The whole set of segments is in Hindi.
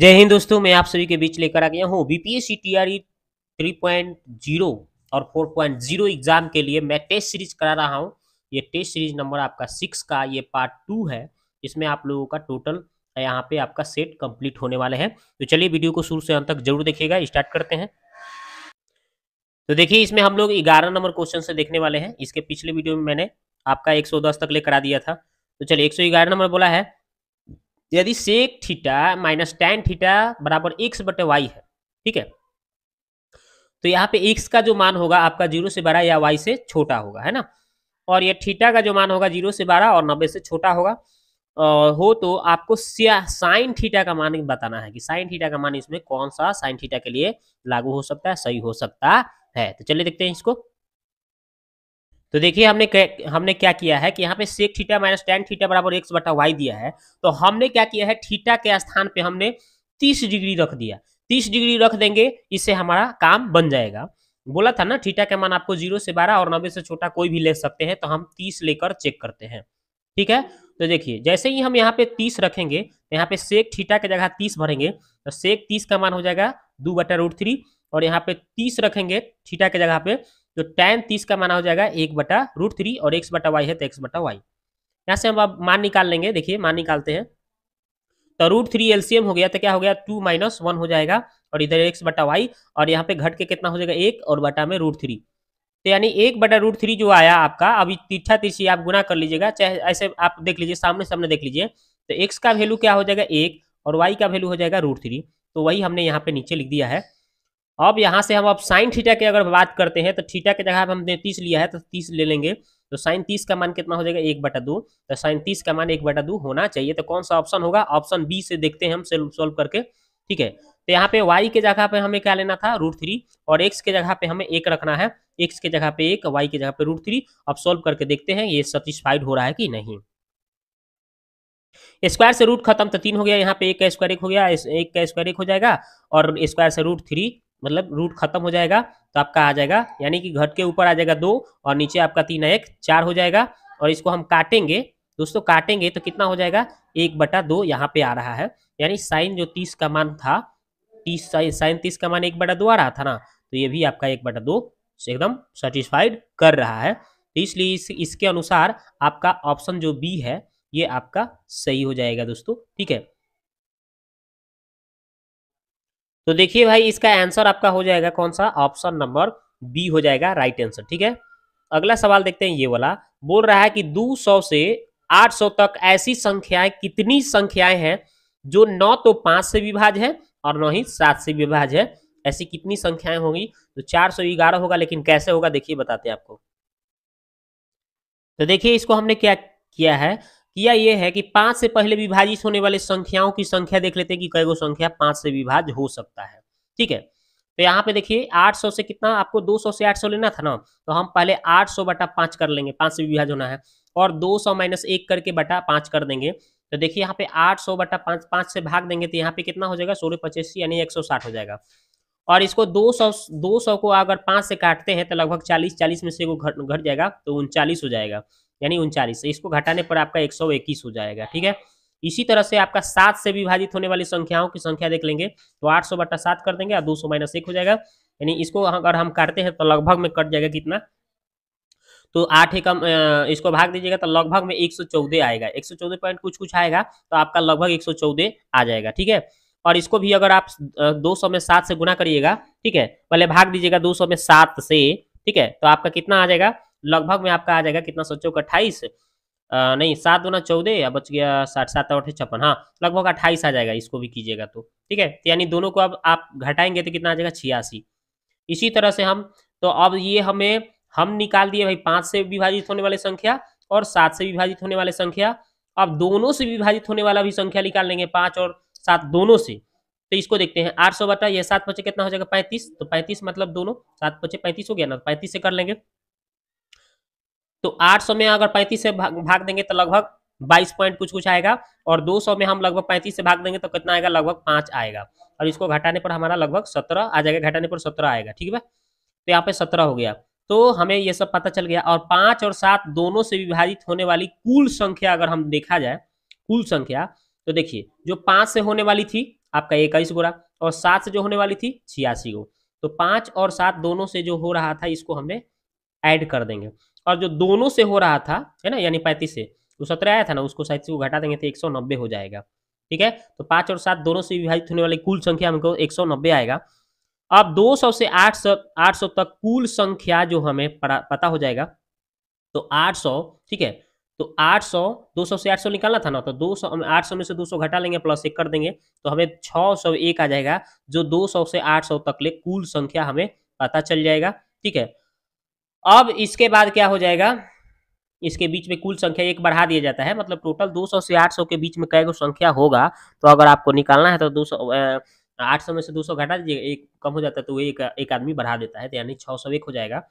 जय हिंद दोस्तों मैं आप सभी के बीच लेकर आ गया हूँ बीपीएससी टीआरई 3.0 और 4.0 एग्जाम के लिए मैं टेस्ट सीरीज करा रहा हूँ ये टेस्ट सीरीज नंबर आपका सिक्स का ये पार्ट टू है इसमें आप लोगों का टोटल यहाँ पे आपका सेट कंप्लीट होने वाले हैं तो चलिए वीडियो को शुरू से अंत तक जरूर देखिएगा स्टार्ट करते हैं तो देखिए इसमें हम लोग ग्यारह नंबर क्वेश्चन से देखने वाले हैं इसके पिछले वीडियो में मैंने आपका एक तक ले करा दिया था तो चलिए एक नंबर बोला है यदि sec theta minus tan theta बराबर एक्स बटे वाई है ठीक है तो यहाँ पे एक्स का जो मान होगा आपका जीरो से बारह या वाई से छोटा होगा है ना और ये थीटा का जो मान होगा जीरो से बारह और नब्बे से छोटा होगा और हो तो आपको साइन थीटा का मान बताना है कि साइन थीटा का मान इसमें कौन सा साइन थीटा के लिए लागू हो सकता है सही हो सकता है तो चलिए देखते हैं इसको तो देखिए हमने हमने क्या किया है कि यहाँ पे sec theta minus tan theta बराबर एक्स बटा वाई दिया है तो हमने क्या किया है थीटा के स्थान पे हमने तीस डिग्री रख दिया तीस डिग्री रख देंगे इससे हमारा काम बन जाएगा बोला था ना थीटा के मान आपको जीरो से बारह और नब्बे से छोटा कोई भी ले सकते हैं तो हम तीस लेकर चेक करते हैं ठीक है तो देखिए जैसे ही हम यहाँ पे तीस रखेंगे तो यहाँ पे सेक थीटा के जगह तीस भरेंगे तो सेक तीस का मान हो जाएगा दो बटा रूट थ्री और यहाँ पे तीस रखेंगे थीटा के जगह पे जो तो टेन तीस का माना हो जाएगा एक बटा रूट थ्री और एक्स बटा वाई है तो एक्स बटा वाई यहाँ से हम अब मान निकाल लेंगे देखिए मान निकालते हैं तो रूट थ्री एलसीएम हो गया तो क्या हो गया टू माइनस वन हो जाएगा और इधर एक्स बटा वाई और यहाँ पे घट के कितना हो जाएगा एक और बटा में रूट थ्री तो यानी एक बटा रूट थ्री जो आया आपका अभी तीठा तिरछी आप गुना कर लीजिएगा चाहे ऐसे आप देख लीजिए सामने सामने देख लीजिए तो एक्स का वैल्यू क्या हो जाएगा एक और वाई का वैल्यू हो जाएगा रूट थ्री तो वही हमने यहाँ पे नीचे लिख दिया है अब यहाँ से हम अब साइन थीटा के अगर बात करते हैं तो थीटा के जगह अब हमने तीस लिया है तो तीस ले लेंगे तो साइन तीस का मान कितना हो जाएगा एक बटा दो तो साइन तीस का मान एक बटा दो होना चाहिए तो कौन सा ऑप्शन होगा ऑप्शन बी से देखते हैं हम सोल्व करके ठीक है तो यहाँ पे वाई के जगह पे हमें क्या लेना था रूट थ्री और एक्स के जगह पे हमें एक रखना है एक्स के जगह पे एक वाई के जगह पे रूट थ्री अब सोल्व करके देखते हैं ये सेटिस्फाइड हो रहा है कि नहीं स्क्वायर से रूट खत्म तो तीन हो गया यहाँ पे एक का स्क्वायर एक हो गया एक का स्क्वायर एक हो जाएगा और स्क्वायर से रूट थ्री मतलब रूट खत्म हो जाएगा तो आपका आ जाएगा यानी कि घट के ऊपर आ जाएगा दो और नीचे आपका तीन एक चार हो जाएगा और इसको हम काटेंगे दोस्तों काटेंगे तो कितना हो जाएगा एक बटा दो यहाँ पे आ रहा है यानी साइन जो तीस का मान था तीस साइन तीस का मान एक बटा दो आ रहा था ना तो ये भी आपका एक बटा दो एकदम सेटिस्फाइड कर रहा है तो इसलिए इस, इसके अनुसार आपका ऑप्शन जो बी है ये आपका सही हो जाएगा दोस्तों ठीक है तो देखिए भाई इसका आंसर आपका हो जाएगा कौन सा ऑप्शन नंबर बी हो जाएगा राइट आंसर ठीक है अगला सवाल देखते हैं ये वाला बोल रहा है कि 200 से 800 तक ऐसी संख्याएं कितनी संख्याएं हैं जो नौ तो पांच से विभाज है और न ही सात से विभाज है ऐसी कितनी संख्याएं होंगी तो चार सौ ग्यारह होगा लेकिन कैसे होगा देखिए बताते हैं आपको तो देखिए इसको हमने क्या किया है किया यह है कि पांच से पहले विभाजित होने वाले संख्याओं की संख्या देख लेते हैं कि कई संख्या पांच से विभाज हो सकता है ठीक है तो यहाँ पे देखिए 800 से कितना आपको 200 से 800 लेना था ना तो हम पहले 800 सौ बटा पांच कर लेंगे पांच से विभाज होना है और 200 सौ माइनस एक करके बटा पांच कर देंगे तो देखिए यहाँ पे 800 सौ बटा पांच पांच से भाग देंगे तो यहाँ पे कितना हो जाएगा सोलह पचासी यानी 160 हो जाएगा और इसको 200 200 को अगर पांच से काटते हैं तो लगभग चालीस चालीस में से वो घट घट जाएगा तो उनचालीस हो जाएगा यानी उनचालीस तो इसको घटाने पर आपका एक हो जाएगा ठीक है इसी तरह से आपका सात से विभाजित होने वाली संख्याओं की संख्या देख लेंगे तो आठ सौ बटा सात कर देंगे और दो सौ माइनस एक हो जाएगा यानी इसको अगर हम करते हैं तो लगभग में कट जाएगा कितना तो आठ एकम इसको भाग दीजिएगा तो लगभग में एक सौ चौदह आएगा एक सौ चौदह पॉइंट कुछ कुछ आएगा तो आपका लगभग एक सौ चौदह आ जाएगा ठीक है और इसको भी अगर आप दो सौ में सात से गुना करिएगा ठीक है पहले भाग दीजिएगा दो सौ में सात से ठीक है तो आपका कितना आ जाएगा लगभग में आपका आ जाएगा कितना सोचो अट्ठाईस नहीं सात दोना चौदह या बच गया साठ सात आठ छप्पन हाँ लगभग अट्ठाईस आ जाएगा इसको भी कीजिएगा तो ठीक है तो यानी दोनों को अब आप घटाएंगे तो कितना आ जाएगा छियासी इसी तरह से हम तो अब ये हमें हम निकाल दिए भाई पाँच से विभाजित होने वाले संख्या और सात से विभाजित होने वाले संख्या अब दोनों से विभाजित होने वाला भी संख्या निकाल लेंगे पाँच और सात दोनों से तो इसको देखते हैं आठ सौ बटा यह सात पचे कितना हो जाएगा पैंतीस तो पैंतीस मतलब दोनों सात पचे पैंतीस हो गया ना तो पैंतीस से कर लेंगे तो 800 में अगर 35 से भाग, भाग देंगे तो लगभग 22 पॉइंट कुछ कुछ आएगा और 200 में हम लगभग 35 से भाग देंगे तो कितना आएगा लगभग पाँच आएगा और इसको घटाने पर हमारा लगभग सत्रह आ जाएगा घटाने पर सत्रह आएगा ठीक है तो यहाँ पे सत्रह हो गया तो हमें ये सब पता चल गया और पांच और सात दोनों से विभाजित होने वाली कुल संख्या अगर हम देखा जाए कुल संख्या तो देखिए जो पांच से होने वाली थी आपका इक्कीस गोरा और सात से जो होने वाली थी छियासी गो तो पांच और सात दोनों से जो हो रहा था इसको हमने ऐड कर देंगे और जो दोनों से हो रहा था है ना यानी पैंतीस से जो सत्रह आया था ना उसको सैंतीस को घटा देंगे तो एक सौ नब्बे हो जाएगा ठीक है तो पाँच और सात दोनों से विभाजित होने वाली कुल संख्या हमको एक सौ नब्बे आएगा अब दो सौ से आठ सौ आठ सौ तक कुल संख्या जो हमें पता हो जाएगा तो आठ सौ ठीक है तो 800 200 से 800 निकालना था ना तो 200 आठ 800 में से 200 घटा लेंगे प्लस एक कर देंगे तो हमें 601 आ जाएगा जो 200 से 800 तक ले कुल संख्या हमें पता चल जाएगा ठीक है अब इसके बाद क्या हो जाएगा इसके बीच में कुल संख्या एक बढ़ा दिया जाता है मतलब टोटल 200 से 800 के बीच में कई संख्या होगा तो अगर आपको निकालना है तो 200 सौ में से 200 घटा दीजिए एक कम हो जाता है तो एक एक आदमी बढ़ा देता है तो यानी सौ एक हो जाएगा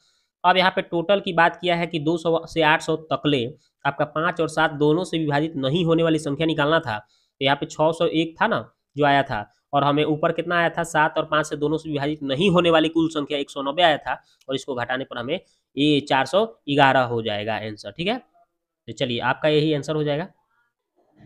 अब यहाँ पे टोटल की बात किया है कि 200 से 800 तकले आपका पाँच और सात दोनों से विभाजित नहीं होने वाली संख्या निकालना था तो यहाँ पे छः था ना जो आया था और हमें ऊपर कितना आया था सात और पाँच से दोनों से विभाजित नहीं होने वाली कुल संख्या एक सौ नब्बे आया था और इसको घटाने पर हमें ये चार हो जाएगा आंसर ठीक है तो चलिए आपका यही आंसर हो जाएगा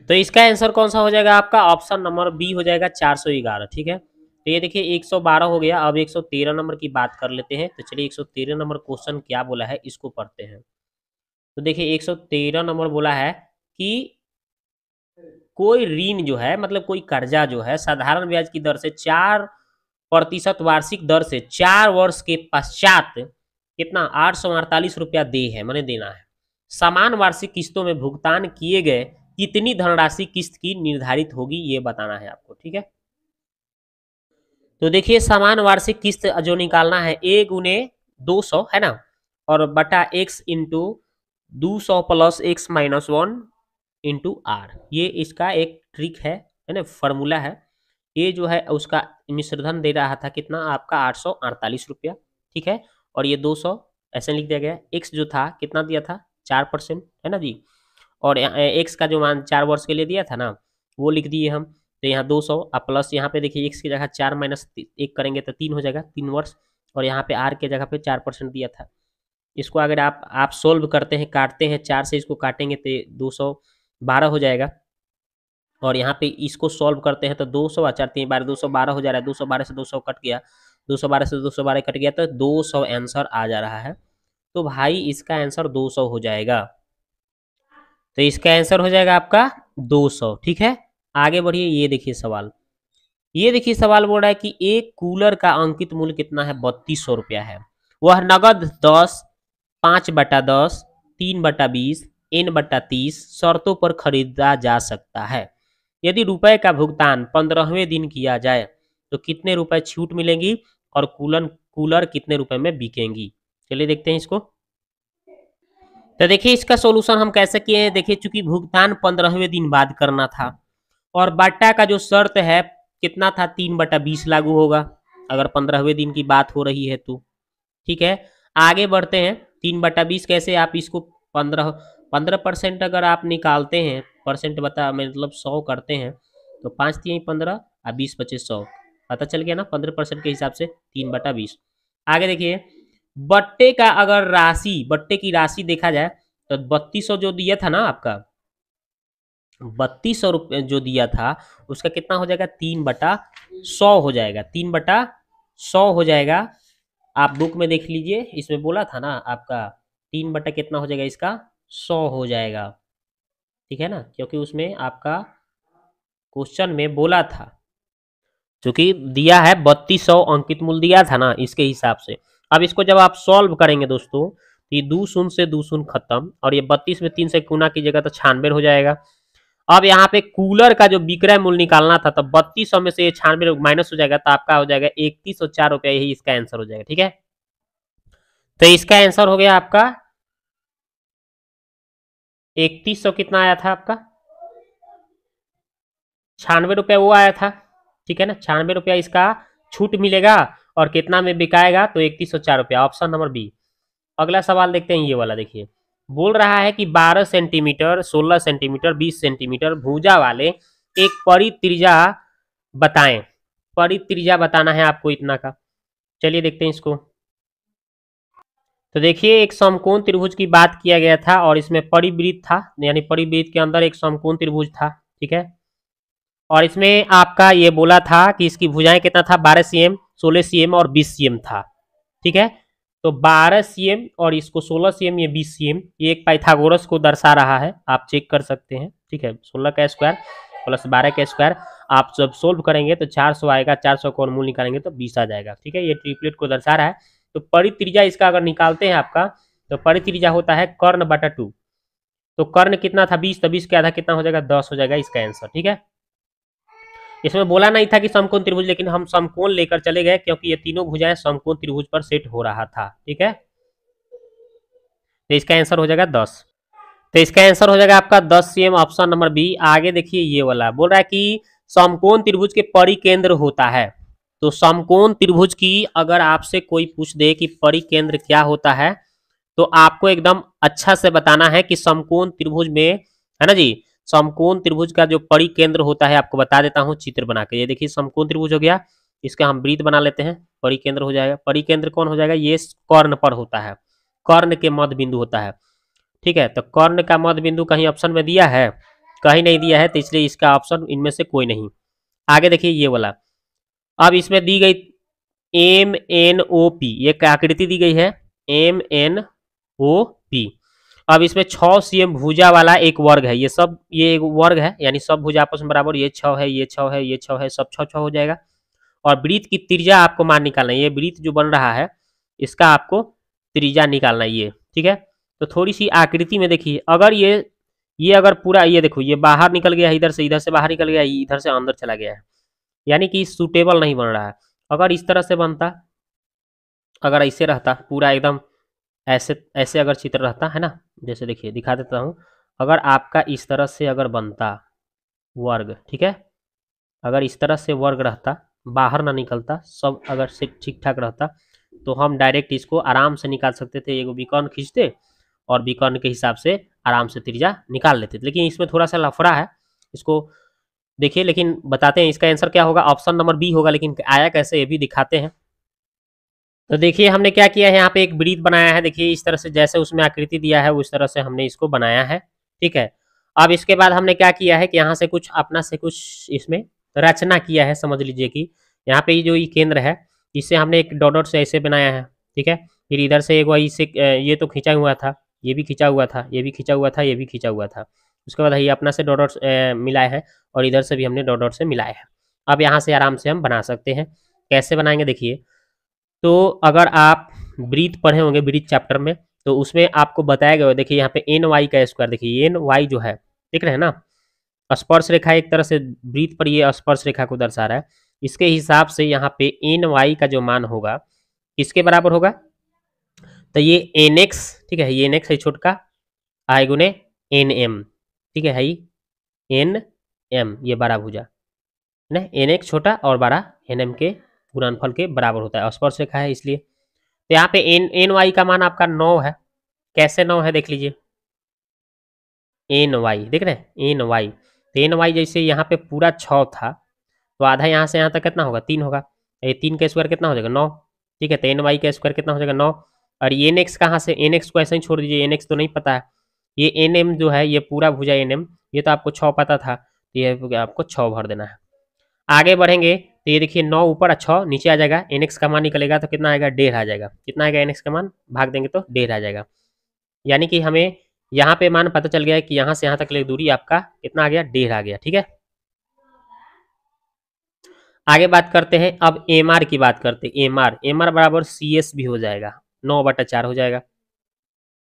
तो इसका आंसर कौन सा हो जाएगा आपका ऑप्शन नंबर बी हो जाएगा चार सौ ग्यारह ठीक है तो ये देखिए 112 हो गया अब 113 नंबर की बात कर लेते हैं तो चलिए 113 नंबर क्वेश्चन क्या बोला है इसको पढ़ते हैं तो देखिए 113 नंबर बोला है कि कोई ऋण जो है मतलब कोई कर्जा जो है साधारण ब्याज की दर से चार प्रतिशत वार्षिक दर से चार वर्ष के पश्चात कितना आठ सौ अड़तालीस रुपया दे है मैंने देना है समान वार्षिक किस्तों में भुगतान किए गए कितनी धनराशि किस्त की निर्धारित होगी ये बताना है आपको ठीक है तो देखिए समान वार्षिक किस्त जो निकालना है ए गुने दो सौ है ना और बटा एक्स इंटू दो सौ plus X minus one into R ये इसका एक ट्रिक है है ना फॉर्मूला है ये जो है उसका मिश्रधन दे रहा था कितना आपका आठ सौ अड़तालीस रुपया ठीक है और ये दो सौ ऐसे लिख दिया गया एक्स जो था कितना दिया था चार परसेंट है ना जी और एक्स का जो मान चार वर्ष के लिए दिया था ना वो लिख दिए हम तो यहाँ दो सौ और प्लस यहाँ पे देखिए एक्स की जगह चार माइनस एक करेंगे तो तीन हो जाएगा तीन वर्ष और यहाँ पे आर के जगह पे चार परसेंट दिया था इसको अगर आप आप सोल्व करते हैं काटते हैं चार से इसको काटेंगे तो दो सौ बारह हो जाएगा और यहाँ पे इसको सॉल्व करते हैं तो दो सौ चार तीन बारह दो सौ बारह हो जा रहा है दो सौ बारह से दो सौ कट गया दो सौ बारह से दो सौ बारह कट गया तो दो सौ आंसर आ जा रहा है तो भाई इसका आंसर दो सौ हो जाएगा तो इसका आंसर हो जाएगा आपका दो सौ ठीक है आगे बढ़िए ये देखिए सवाल ये देखिए सवाल बोल रहा है कि एक कूलर का अंकित मूल्य कितना है बत्तीस सौ रुपया है वह नगद दस पांच बटा दस तीन बटा बीस एन बट्टा तीस शर्तों पर खरीदा जा सकता है यदि रुपए का भुगतान पंद्रहवें दिन किया जाए तो कितने रुपए छूट मिलेंगी और कूलन कूलर कितने रुपए में बिकेंगी चलिए देखते हैं इसको तो देखिए इसका सोल्यूशन हम कैसे किए हैं देखिए चूंकि भुगतान पंद्रहवें दिन बाद करना था और बट्टा का जो शर्त है कितना था तीन बटा बीस लागू होगा अगर पंद्रहवें दिन की बात हो रही है तो ठीक है आगे बढ़ते हैं तीन बटा बीस कैसे आप इसको पंद्रह पंद्रह परसेंट अगर आप निकालते हैं परसेंट बता मतलब सौ करते हैं तो पाँच तीन पंद्रह और बीस पच्चीस सौ पता चल गया ना पंद्रह परसेंट के हिसाब से तीन बटा बीस आगे देखिए बट्टे का अगर राशि बट्टे की राशि देखा जाए तो बत्तीस सौ जो दिया था ना आपका बत्तीस सौ रुपये जो दिया था उसका कितना हो जाएगा तीन बटा सौ हो जाएगा तीन बटा सौ हो जाएगा आप बुक में देख लीजिए इसमें बोला था ना आपका तीन बटा कितना हो जाएगा इसका सौ हो जाएगा ठीक है ना क्योंकि उसमें आपका क्वेश्चन में बोला था क्योंकि दिया है बत्तीस सौ अंकित मूल दिया था ना इसके हिसाब से अब इसको जब आप सॉल्व करेंगे दोस्तों तो ये दो शून्य से दो शून्य खत्म और ये बत्तीस में तीन से गुना कीजिएगा तो छानबे हो जाएगा अब यहाँ पे कूलर का जो विक्रय मूल निकालना था तो बत्तीस में से ये छानबे माइनस हो जाएगा तो आपका हो जाएगा इकतीस सौ चार रुपया यही इसका आंसर हो जाएगा ठीक है तो इसका आंसर हो गया आपका इकतीस सौ कितना आया था आपका छियानवे रुपया वो आया था ठीक है ना छियानवे रुपया इसका छूट मिलेगा और कितना में बिकाएगा तो इकतीस सौ चार रुपया ऑप्शन नंबर बी अगला सवाल देखते हैं ये वाला देखिए बोल रहा है कि 12 सेंटीमीटर 16 सेंटीमीटर 20 सेंटीमीटर भूजा वाले एक परित्रिजा बताएं परित्रिजा बताना है आपको इतना का चलिए देखते हैं इसको तो देखिए एक समकोण त्रिभुज की बात किया गया था और इसमें परिवृत था यानी परिवृत के अंदर एक समकोण त्रिभुज था ठीक है और इसमें आपका ये बोला था कि इसकी भुजाएं कितना था 12 सीएम 16 सीएम और 20 सीएम था ठीक है तो 12 सीएम और इसको 16 सीएम ये 20 सीएम ये एक पाइथागोरस को दर्शा रहा है आप चेक कर सकते हैं ठीक है सोलह का स्क्वायर प्लस बारह का स्क्वायर आप जब सोल्व करेंगे तो सौ आएगा सौ को मूल निकालेंगे तो बीस आ जाएगा ठीक है ये ट्रिपलेट को दर्शा रहा है तो परित्रिजा इसका अगर निकालते हैं आपका तो परित्रिजा होता है कर्ण बटा टू तो कर्ण कितना था बीस तो बीस के आधा कितना हो जाएगा दस हो जाएगा इसका आंसर ठीक है इसमें बोला नहीं था कि समकोण त्रिभुज लेकिन हम समकोण लेकर चले गए क्योंकि ये तीनों भुजाएं समकोण त्रिभुज पर सेट हो रहा था ठीक है तो इसका आंसर हो जाएगा दस तो इसका आंसर हो जाएगा आपका दस सी ऑप्शन नंबर बी आगे देखिए ये वाला बोल रहा है कि समकोण त्रिभुज के परिकेंद्र होता है तो समकोण त्रिभुज की अगर आपसे कोई पूछ दे कि परिकेंद्र क्या होता है तो आपको एकदम अच्छा से बताना है कि समकोण त्रिभुज में है ना जी समकोण त्रिभुज का जो परिकेंद्र होता है आपको बता देता हूँ चित्र बना के ये देखिए समकोण त्रिभुज हो गया इसका हम वृत्त बना लेते हैं परिकेंद्र हो जाएगा परिकेंद्र कौन हो जाएगा ये कर्ण पर होता है कर्ण के मध्य बिंदु होता है ठीक है तो कर्ण का मध्य बिंदु कहीं ऑप्शन में दिया है कहीं नहीं दिया है तो इसलिए इसका ऑप्शन इनमें से कोई नहीं आगे देखिए ये वाला अब इसमें दी गई एम एन ओ पी ये आकृति दी गई है एम एन ओ पी अब इसमें छ सी एम भुजा वाला एक वर्ग है ये सब ये एक वर्ग है यानी सब भुजा आपस में बराबर ये छ है ये छ है ये छ है सब छ छ हो जाएगा और वृत्त की त्रिज्या आपको मान निकालना है ये वृत्त जो बन रहा है इसका आपको त्रिज्या निकालना है ये ठीक है तो थोड़ी सी आकृति में देखिए अगर ये ये अगर पूरा ये देखो ये बाहर निकल गया है इधर से इधर से बाहर निकल गया इधर से अंदर चला गया है यानी कि सूटेबल नहीं बन रहा है अगर इस तरह से बनता अगर ऐसे रहता पूरा एकदम ऐसे ऐसे अगर चित्र रहता है ना जैसे देखिए दिखा देता हूँ अगर आपका इस तरह से अगर बनता वर्ग ठीक है अगर इस तरह से वर्ग रहता बाहर ना निकलता सब अगर से ठीक ठाक रहता तो हम डायरेक्ट इसको आराम से निकाल सकते थे एगो बिकॉन खींचते और बिकॉन के हिसाब से आराम से त्रिजा निकाल लेते थे लेकिन इसमें थोड़ा सा लफड़ा है इसको देखिए लेकिन बताते हैं इसका आंसर क्या होगा ऑप्शन नंबर बी होगा लेकिन आया कैसे ये भी दिखाते हैं तो देखिए हमने क्या किया है यहाँ पे एक ब्रीथ बनाया है देखिए इस तरह से जैसे उसमें आकृति दिया है उस तरह से हमने इसको बनाया है ठीक है अब इसके बाद हमने क्या किया है कि यहाँ से कुछ अपना से कुछ इसमें रचना किया है समझ लीजिए कि यहाँ पे जो ये केंद्र है इससे हमने एक डॉट से ऐसे बनाया है ठीक है फिर इधर से एक वही से ये तो खींचा हुआ था ये भी खींचा हुआ था ये भी खींचा हुआ था ये भी खींचा हुआ था उसके बाद ही अपना से डॉडोट मिलाए हैं और इधर से भी हमने डॉडोट से मिलाए हैं अब यहाँ से आराम से हम बना सकते हैं कैसे बनाएंगे देखिए तो अगर आप ब्रीथ पढ़े होंगे ब्रीथ चैप्टर में तो उसमें आपको बताया गया देखिए यहाँ पे एन वाई का स्क्वायर देखिए एन वाई जो है देख रहे हैं ना स्पर्श रेखा एक तरह से ब्रीथ पर ये स्पर्श रेखा को दर्शा रहा है इसके हिसाब से यहाँ पे एन वाई का जो मान होगा किसके बराबर होगा तो ये एन एक्स ठीक है ये एन एक्स है छोटका आई गुने एन एम ठीक है हाई एन एम ये बड़ा भुजा है ना एन एक छोटा और बड़ा एन एम के गुणनफल के बराबर होता है स्पर्श रेखा है इसलिए तो यहाँ पे एन एन वाई का मान आपका नौ है कैसे नौ है देख लीजिए एन वाई देख रहे हैं एन वाई तो एन वाई जैसे यहाँ पे पूरा छ था तो आधा यहाँ से यहाँ तक कितना होगा तीन होगा तो ये तीन का स्क्वायर कितना हो जाएगा नौ ठीक है तो एन वाई का स्क्वायर कितना हो जाएगा नौ और एन एक्स कहाँ से एन एक्स को ऐसे ही छोड़ दीजिए एन एक्स तो नहीं पता है ये एन एम जो है ये पूरा भुजा एन एम ये तो आपको छः पता था तो ये आपको छः भर देना है आगे बढ़ेंगे तो ये देखिए नौ ऊपर छः नीचे आ जाएगा एन एक्स का मान निकलेगा तो कितना आएगा डेढ़ आ जाएगा कितना आएगा एन एक्स का मान भाग देंगे तो डेढ़ आ जाएगा यानी कि हमें यहाँ पे मान पता चल गया है कि यहाँ से यहाँ तक ले दूरी आपका कितना आ गया डेढ़ आ गया ठीक है आगे बात करते हैं अब एम आर की बात करते हैं एम आर एम आर बराबर सी एस भी हो जाएगा नौ बटा चार हो जाएगा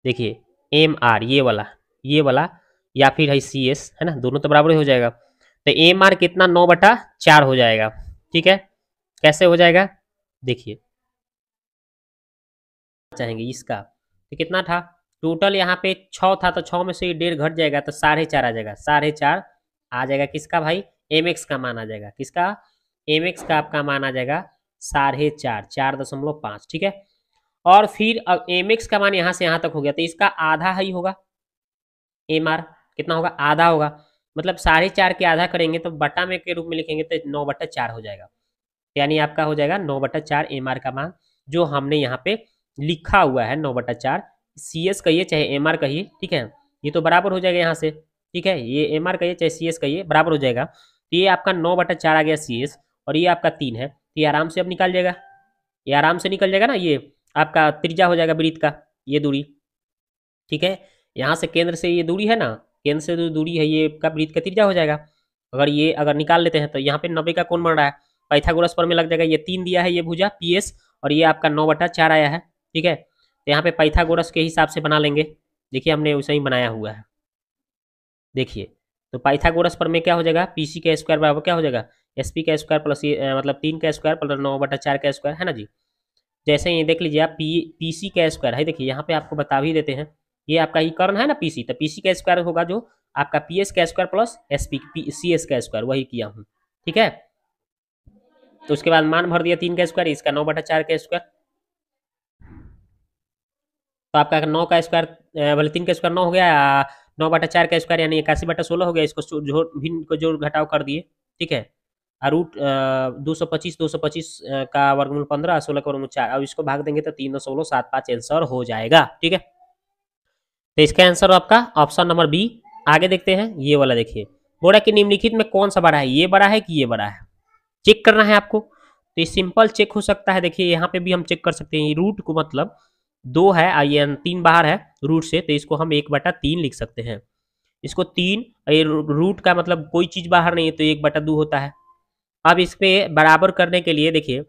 देखिए एम आर ये वाला ये वाला या फिर है सी एस है ना दोनों तो बराबर ही हो जाएगा तो एम आर कितना नौ बटा चार हो जाएगा ठीक है कैसे हो जाएगा देखिए चाहेंगे इसका तो कितना था टोटल यहाँ पे छ था तो छ में से डेढ़ घट जाएगा तो साढ़े चार आ जाएगा साढ़े चार आ जाएगा किसका भाई एम एक्स का मान आ जाएगा किसका एम एक्स का आपका मान आ जाएगा साढ़े चार चार दशमलव पाँच ठीक है और फिर एम एक्स का मान यहाँ से यहाँ तक हो गया तो इसका आधा ही होगा एम आर कितना होगा आधा होगा मतलब साढ़े चार के आधा करेंगे तो बटा में के रूप में लिखेंगे तो नौ बटा चार हो जाएगा यानी आपका हो जाएगा नौ बटा चार एम आर का मान जो हमने यहाँ पे लिखा हुआ है नौ बटा चार सी एस कहिए चाहे एम आर कहिए ठीक है ये तो बराबर हो जाएगा यहाँ से ठीक है ये एम आर कहिए चाहे सी एस कहिए बराबर हो जाएगा तो ये आपका नौ बट्टा चार आ गया सी एस और ये आपका तीन है तो ये आराम से अब निकाल जाएगा ये आराम से निकल जाएगा ना ये आपका त्रिज्या हो जाएगा वृत्त का ये दूरी ठीक है यहाँ से केंद्र से ये दूरी है ना केंद्र से जो दूरी है ये का वृत्त का त्रिज्या हो जाएगा अगर ये अगर निकाल लेते हैं तो यहाँ पे नब्बे का कौन बन रहा है पैथागोरस पर में लग जाएगा ये तीन दिया है ये भुजा पी और ये आपका नौ बटा चार आया है ठीक है तो यहाँ पे पैथागोरस के हिसाब से बना लेंगे देखिए हमने उसे ही बनाया हुआ है देखिए तो पाइथागोरस पर में क्या हो जाएगा पी सी का स्क्वायर बराबर क्या हो जाएगा एस पी का स्क्वायर प्लस मतलब तीन का स्क्वायर प्लस नौ बटा चार का स्क्वायर है ना जी जैसे ये देख लीजिए आप पी पी सी का स्क्वायर है देखिए यहाँ पे आपको बता भी देते हैं ये आपका ही कर्ण है ना पी सी तो पी सी का स्क्वायर होगा जो आपका पी एस का square plus S P P C S का स्क्वायर वही किया हूँ ठीक है तो उसके बाद मान भर दिया तीन का स्क्वायर इसका नौ बटा चार का स्क्वायर तो आपका नौ का स्क्वायर बोले तीन का स्क्वायर नौ हो गया नौ बटा चार का स्क्वायर यानी इक्यासी बटा सोलह हो गया इसको जो भिन्न को जोड़ घटाव कर दिए ठीक है रूट दो सौ पच्चीस दो सौ पच्चीस का वर्गमूल पंद्रह सोलह का वर्गमूल चार अब इसको भाग देंगे तो तीन सोलह सात पाँच आंसर हो जाएगा ठीक है तो इसका आंसर आपका ऑप्शन नंबर बी आगे देखते हैं ये वाला देखिए बोला कि निम्नलिखित में कौन सा बड़ा है ये बड़ा है कि ये बड़ा है चेक करना है आपको तो ये सिंपल चेक हो सकता है देखिए यहाँ पे भी हम चेक कर सकते हैं रूट को मतलब दो है ये तीन बाहर है रूट से तो इसको हम एक बटा तीन लिख सकते हैं इसको तीन ये रूट का मतलब कोई चीज बाहर नहीं है तो एक बटा दो होता है अब इस पर बराबर करने के लिए देखिए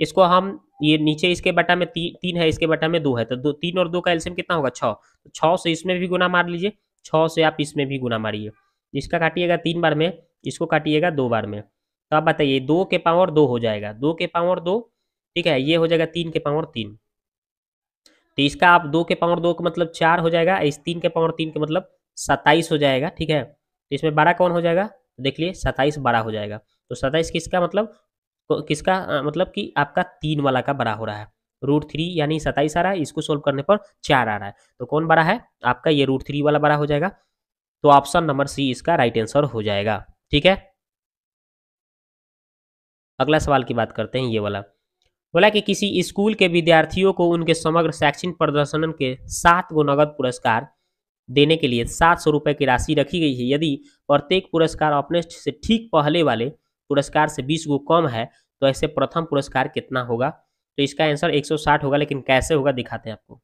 इसको हम ये नीचे इसके बटा में ती, तीन है इसके बटा में दो है तो दो तीन और दो का एल्सियम कितना होगा छः तो छः से इसमें भी गुना मार लीजिए छः से आप इसमें भी गुना मारिए इसका काटिएगा तीन बार में इसको काटिएगा दो बार में तो आप बताइए दो के पावर दो हो जाएगा दो के पावर दो ठीक है ये हो जाएगा तीन के पावर तीन तो इसका आप दो के पावर दो का मतलब चार हो जाएगा इस तीन के पावर तीन के मतलब सत्ताईस हो जाएगा ठीक है तो इसमें बारह कौन हो जाएगा तो देख लिए सत्ताईस बारह हो जाएगा तो सताइस मतलब, किसका मतलब किसका मतलब कि आपका तीन वाला का बड़ा हो रहा है रूट थ्री यानी सताइस आ रहा है इसको सोल्व करने पर चार आ रहा है तो कौन बड़ा है आपका ये रूट थ्री वाला बड़ा हो जाएगा तो ऑप्शन नंबर सी इसका राइट आंसर हो जाएगा ठीक है अगला सवाल की बात करते हैं ये वाला बोला कि किसी स्कूल के विद्यार्थियों को उनके समग्र शैक्षणिक प्रदर्शन के सात गो नगद पुरस्कार देने के लिए सात सौ रुपये की राशि रखी गई है यदि प्रत्येक पुरस्कार अपने से ठीक पहले वाले पुरस्कार से बीस गो कम है तो ऐसे प्रथम पुरस्कार कितना होगा तो इसका आंसर 160 होगा लेकिन कैसे होगा दिखाते हैं आपको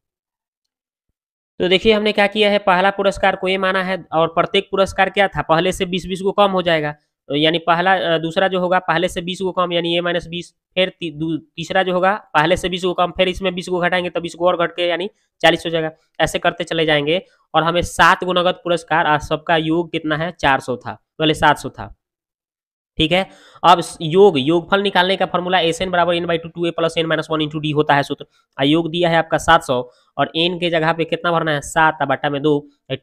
तो देखिए हमने क्या किया है पहला पुरस्कार को ये माना है और प्रत्येक पुरस्कार क्या था पहले से बीस बीस गो कम हो जाएगा तो यानी पहला दूसरा जो होगा पहले से बीस गो कम यानी ए माइनस बीस फिर तीसरा जो होगा पहले से बीस गो कम फिर इसमें बीस गो घटाएंगे तो बीस गो और घट के यानी चालीस हो जाएगा ऐसे करते चले जाएंगे और हमें सात गुणगत पुरस्कार और सबका योग कितना है चार सौ था पहले सात सौ था ठीक है अब योग योगफल निकालने का फॉर्मूला एस एन बराबर N by two two A plus N minus one into D होता है सूत्र योग दिया है आपका सात सौ और एन के जगह पे कितना भरना है सात बट्टा में दो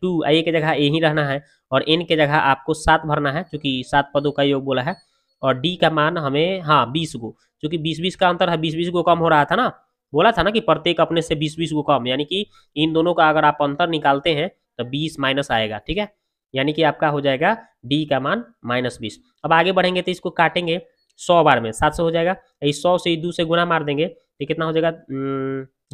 टू ए के जगह ए ही रहना है और एन के जगह आपको सात भरना है क्योंकि सात पदों का योग बोला है और डी का मान हमें हाँ बीस गो क्योंकि बीस बीस का अंतर है बीस बीस गो कम हो रहा था ना बोला था ना कि प्रत्येक अपने से बीस बीस गो कम यानी कि इन दोनों का अगर आप अंतर निकालते हैं तो बीस माइनस आएगा ठीक है यानी कि आपका हो जाएगा डी का मान माइनस बीस अब आगे बढ़ेंगे तो इसको काटेंगे सौ बार में सात सौ हो जाएगा इस सौ से दो से गुना मार देंगे तो कितना हो जाएगा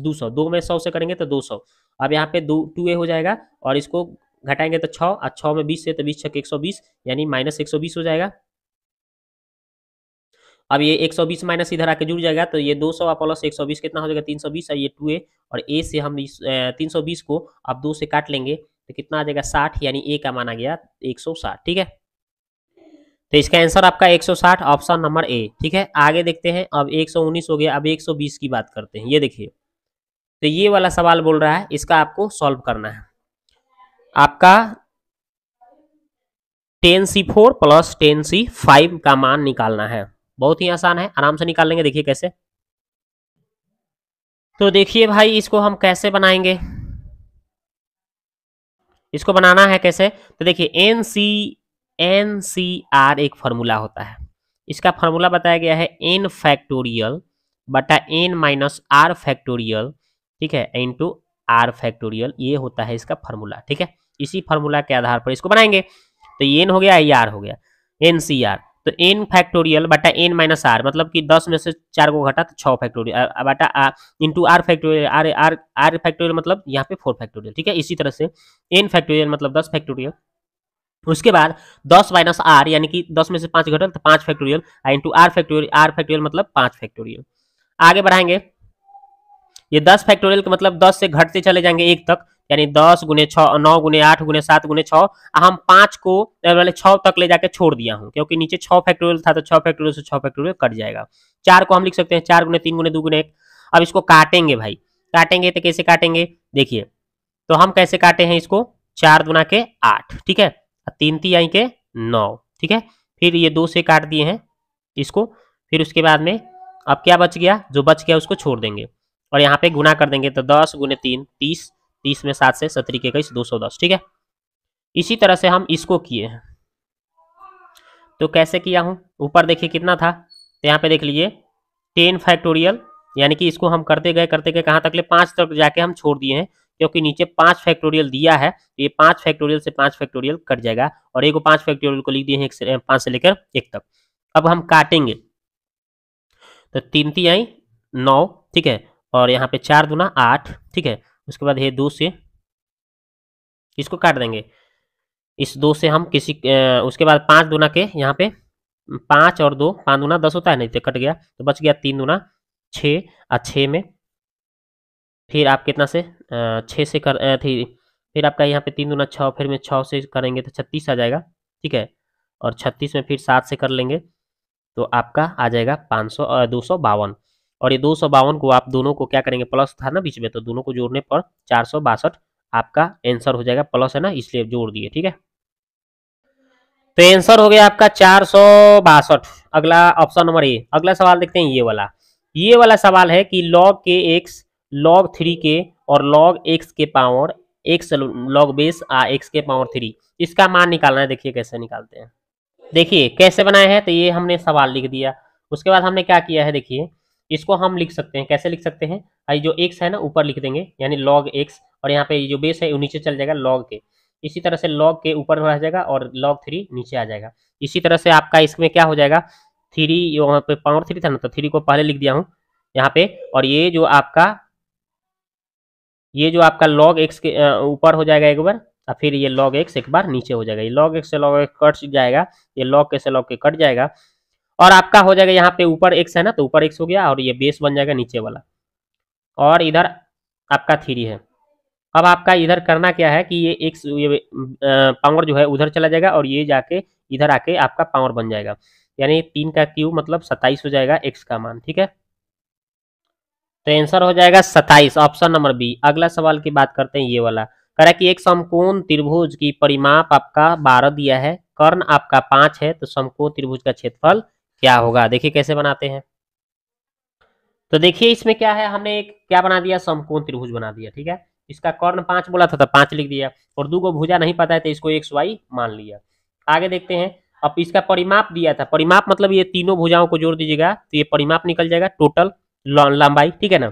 दो सौ दो में सौ से करेंगे तो दो सौ अब यहाँ पे दो टू ए हो जाएगा और इसको घटाएंगे तो छः और छः में बीस से तो बीस छः एक सौ बीस यानी माइनस एक सौ बीस हो जाएगा अब ये एक सौ बीस माइनस इधर आके जुड़ जाएगा तो ये दो और प्लस एक सौ बीस कितना हो जाएगा तीन बीस और ये टू ए और ए से हम इस सौ बीस को आप दो से काट लेंगे तो कितना आ जाएगा साठ यानी ए का माना गया एक सौ साठ ठीक है तो इसका आंसर आपका 160 ऑप्शन नंबर ए ठीक है आगे देखते हैं अब 119 हो गया अब 120 की बात करते हैं ये देखिए तो ये वाला सवाल बोल रहा है इसका आपको सॉल्व करना है आपका ten C four plus ten C five का मान निकालना है बहुत ही आसान है आराम से निकाल लेंगे देखिए कैसे तो देखिए भाई इसको हम कैसे बनाएंगे इसको बनाना है कैसे तो देखिए N C N C R एक फार्मूला होता है इसका फार्मूला बताया गया है एन फैक्टोरियल बटा एन माइनस आर फैक्टोरियल ठीक है एन टू आर फैक्टोरियल ये होता है इसका फार्मूला ठीक है इसी फार्मूला के आधार पर इसको बनाएंगे तो एन हो गया ये आर हो गया एन सी आर तो एन फैक्टोरियल बटा एन माइनस आर मतलब कि दस में से चार को घटा तो छः फैक्टोरियल बटा into R factorial R R R factorial मतलब यहाँ पे फोर फैक्टोरियल ठीक है इसी तरह से एन फैक्टोरियल मतलब दस फैक्टोरियल उसके बाद दस माइनस आर यानी कि दस में से पाँच घटा तो पाँच factorial into R factorial R factorial मतलब पाँच फैक्टोरियल आगे बढ़ाएंगे ये दस फैक्टोरियल का मतलब दस से घटते चले जाएंगे एक तक यानी दस गुने छ नौ गुने आठ गुने सात गुने छ हम पांच को मतलब छ तक ले जाकर छोड़ दिया हूँ क्योंकि नीचे छ फैक्टोरियल था तो छ फैक्टोरियल से छ फैक्टोरियल कट जाएगा चार को हम लिख सकते हैं चार गुने तीन गुने दो गुने एक अब इसको काटेंगे भाई काटेंगे तो कैसे काटेंगे देखिए तो हम कैसे काटे हैं इसको चार गुना के आठ ठीक है तीन ती आई के नौ ठीक है फिर ये दो से काट दिए हैं इसको फिर उसके बाद में अब क्या बच गया जो बच गया उसको छोड़ देंगे और यहाँ पे गुना कर देंगे तो दस गुने तीन तीस तीस में सात से सत्रह के इक्कीस दो सौ दस ठीक है इसी तरह से हम इसको किए हैं तो कैसे किया हूं ऊपर देखिए कितना था तो यहाँ पे देख लीजिए टेन फैक्टोरियल यानी कि इसको हम करते गए करते गए कहाँ तक ले पाँच तक जाके हम छोड़ दिए हैं क्योंकि नीचे पाँच फैक्टोरियल दिया है तो ये पाँच फैक्टोरियल से पाँच फैक्टोरियल कट जाएगा और एक पाँच फैक्टोरियल को लिख दिए हैं एक से पाँच से लेकर एक तक अब हम काटेंगे तो तीन ती आई नौ ठीक है और यहाँ पे चार दुना आठ ठीक है उसके बाद ये दो से इसको काट देंगे इस दो से हम किसी उसके बाद पाँच दुना के यहाँ पे पाँच और दो पाँच दुना दस होता है नहीं तो कट गया तो बच गया तीन दुना छः और छः में फिर आप कितना से छः से कर थी फिर आपका यहाँ पे तीन दुना छः फिर में छः से करेंगे तो छत्तीस आ जाएगा ठीक है और छत्तीस में फिर सात से कर लेंगे तो आपका आ जाएगा पाँच सौ दो सौ बावन और ये दो को आप दोनों को क्या करेंगे प्लस था ना बीच में तो दोनों को जोड़ने पर चार आपका आंसर हो जाएगा प्लस है ना इसलिए जोड़ दिए ठीक है तो आंसर हो गया आपका चार अगला ऑप्शन नंबर ए अगला सवाल देखते हैं ये वाला ये वाला सवाल है कि लॉग के एक्स लॉग थ्री के और लॉग एक्स के पावर एक्स लॉग बेस आ एक्स के पावर थ्री इसका मान निकालना है देखिए कैसे निकालते हैं देखिए कैसे बनाए हैं तो ये हमने सवाल लिख दिया उसके बाद हमने क्या किया है देखिए इसको हम लिख सकते हैं कैसे लिख सकते हैं आई हाँ, जो एक्स है ना ऊपर लिख देंगे यानी लॉग एक्स और यहाँ पे जो बेस है वो नीचे चल जाएगा लॉग के इसी तरह से लॉग के ऊपर रह जाएगा और लॉग थ्री नीचे आ जाएगा इसी तरह से आपका इसमें क्या हो जाएगा थ्री वहाँ पे पावर थ्री था ना तो थ्री को पहले लिख दिया हूँ यहाँ पे और ये जो आपका ये जो आपका लॉग एक्स के ऊपर हो जाएगा एक बार और फिर ये लॉग एक्स एक बार नीचे हो जाएगा ये लॉग एक्स से लॉग एक्स कट जाएगा ये लॉग के से लॉग के कट जाएगा और आपका हो जाएगा यहाँ पे ऊपर एक्स है ना तो ऊपर एक्स हो गया और ये बेस बन जाएगा नीचे वाला और इधर आपका थ्री है अब आपका इधर करना क्या है कि ये एक्स ये पावर जो है उधर चला जाएगा और ये जाके इधर आके आपका पावर बन जाएगा यानी तीन का क्यू मतलब सत्ताईस हो जाएगा एक्स का मान ठीक है तो आंसर हो जाएगा सत्ताईस ऑप्शन नंबर बी अगला सवाल की बात करते हैं ये वाला करा कि एक समकोण त्रिभुज की परिमाप आपका बारह दिया है कर्ण आपका पांच है तो समकोण त्रिभुज का क्षेत्रफल क्या होगा देखिए कैसे बनाते हैं तो देखिए इसमें क्या है हमने एक क्या बना दिया समकोण त्रिभुज बना दिया ठीक है इसका कर्ण पांच बोला था तो पांच लिख दिया और दो को भुजा नहीं पता है तो इसको एक्स वाई मान लिया आगे देखते हैं अब इसका परिमाप दिया था परिमाप मतलब ये तीनों भुजाओं को जोड़ दीजिएगा तो ये परिमाप निकल जाएगा टोटल लंबाई ठीक है ना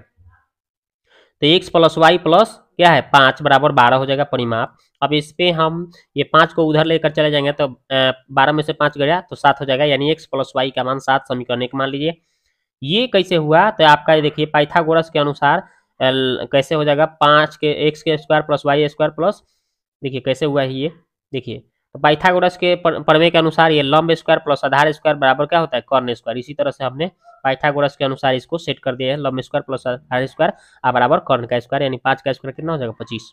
तो एक्स प्लस वाई प्लस क्या है पांच बराबर बारह हो जाएगा परिमाप अब इस पर हम ये पाँच को उधर लेकर चले जाएंगे तो बारह में से पाँच गया तो सात हो जाएगा यानी एक्स प्लस वाई का मान सात समीकरण एक मान लीजिए ये कैसे हुआ तो आपका ये देखिए पाइथागोरस के अनुसार कैसे हो जाएगा पाँच के एक्स के square plus Y square plus देखिए कैसे हुआ है ये देखिए तो पाइथागोरस के प्रमेय के अनुसार ये लंब स्क्वायर प्लस आधार स्क्वायर बराबर क्या होता है कर्ण स्क्वायर इसी तरह से हमने पाइथागोरस के अनुसार इसको सेट कर दिया है लंब स्क्वायर प्लस आधार स्क्वायर बराबर कर्ण का स्क्वायर यानी पाँच का स्क्वायर कितना हो जाएगा पच्चीस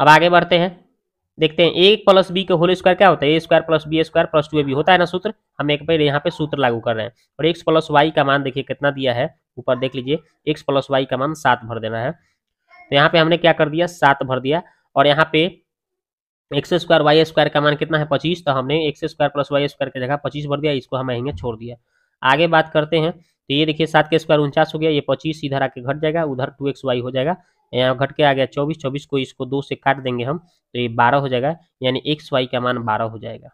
अब आगे बढ़ते हैं देखते हैं ए प्लस बी का होल स्क्वायर क्या होता है A square plus B square plus two A B होता है ना सूत्र हम एक बार यहाँ पे सूत्र लागू कर रहे हैं और एक्स प्लस वाई का मान देखिए कितना दिया है ऊपर देख लीजिए एक्स प्लस वाई का मान सात भर देना है तो यहाँ पे हमने क्या कर दिया सात भर दिया और यहाँ पे एक्स स्क्वायर वाई स्क्वायर का मान कितना है पच्चीस तो हमने X square plus Y square की जगह पच्चीस भर दिया इसको हम यहीं छोड़ दिया आगे बात करते हैं तो ये देखिए सात के स्क्वायर उनचास हो गया ये पच्चीस इधर आके घट जाएगा उधर टू एक्स वाई हो जाएगा यहाँ घट के आ गया चौबीस चौबीस को इसको दो से काट देंगे हम तो ये बारह हो जाएगा यानी एक्स वाई का मान बारह हो जाएगा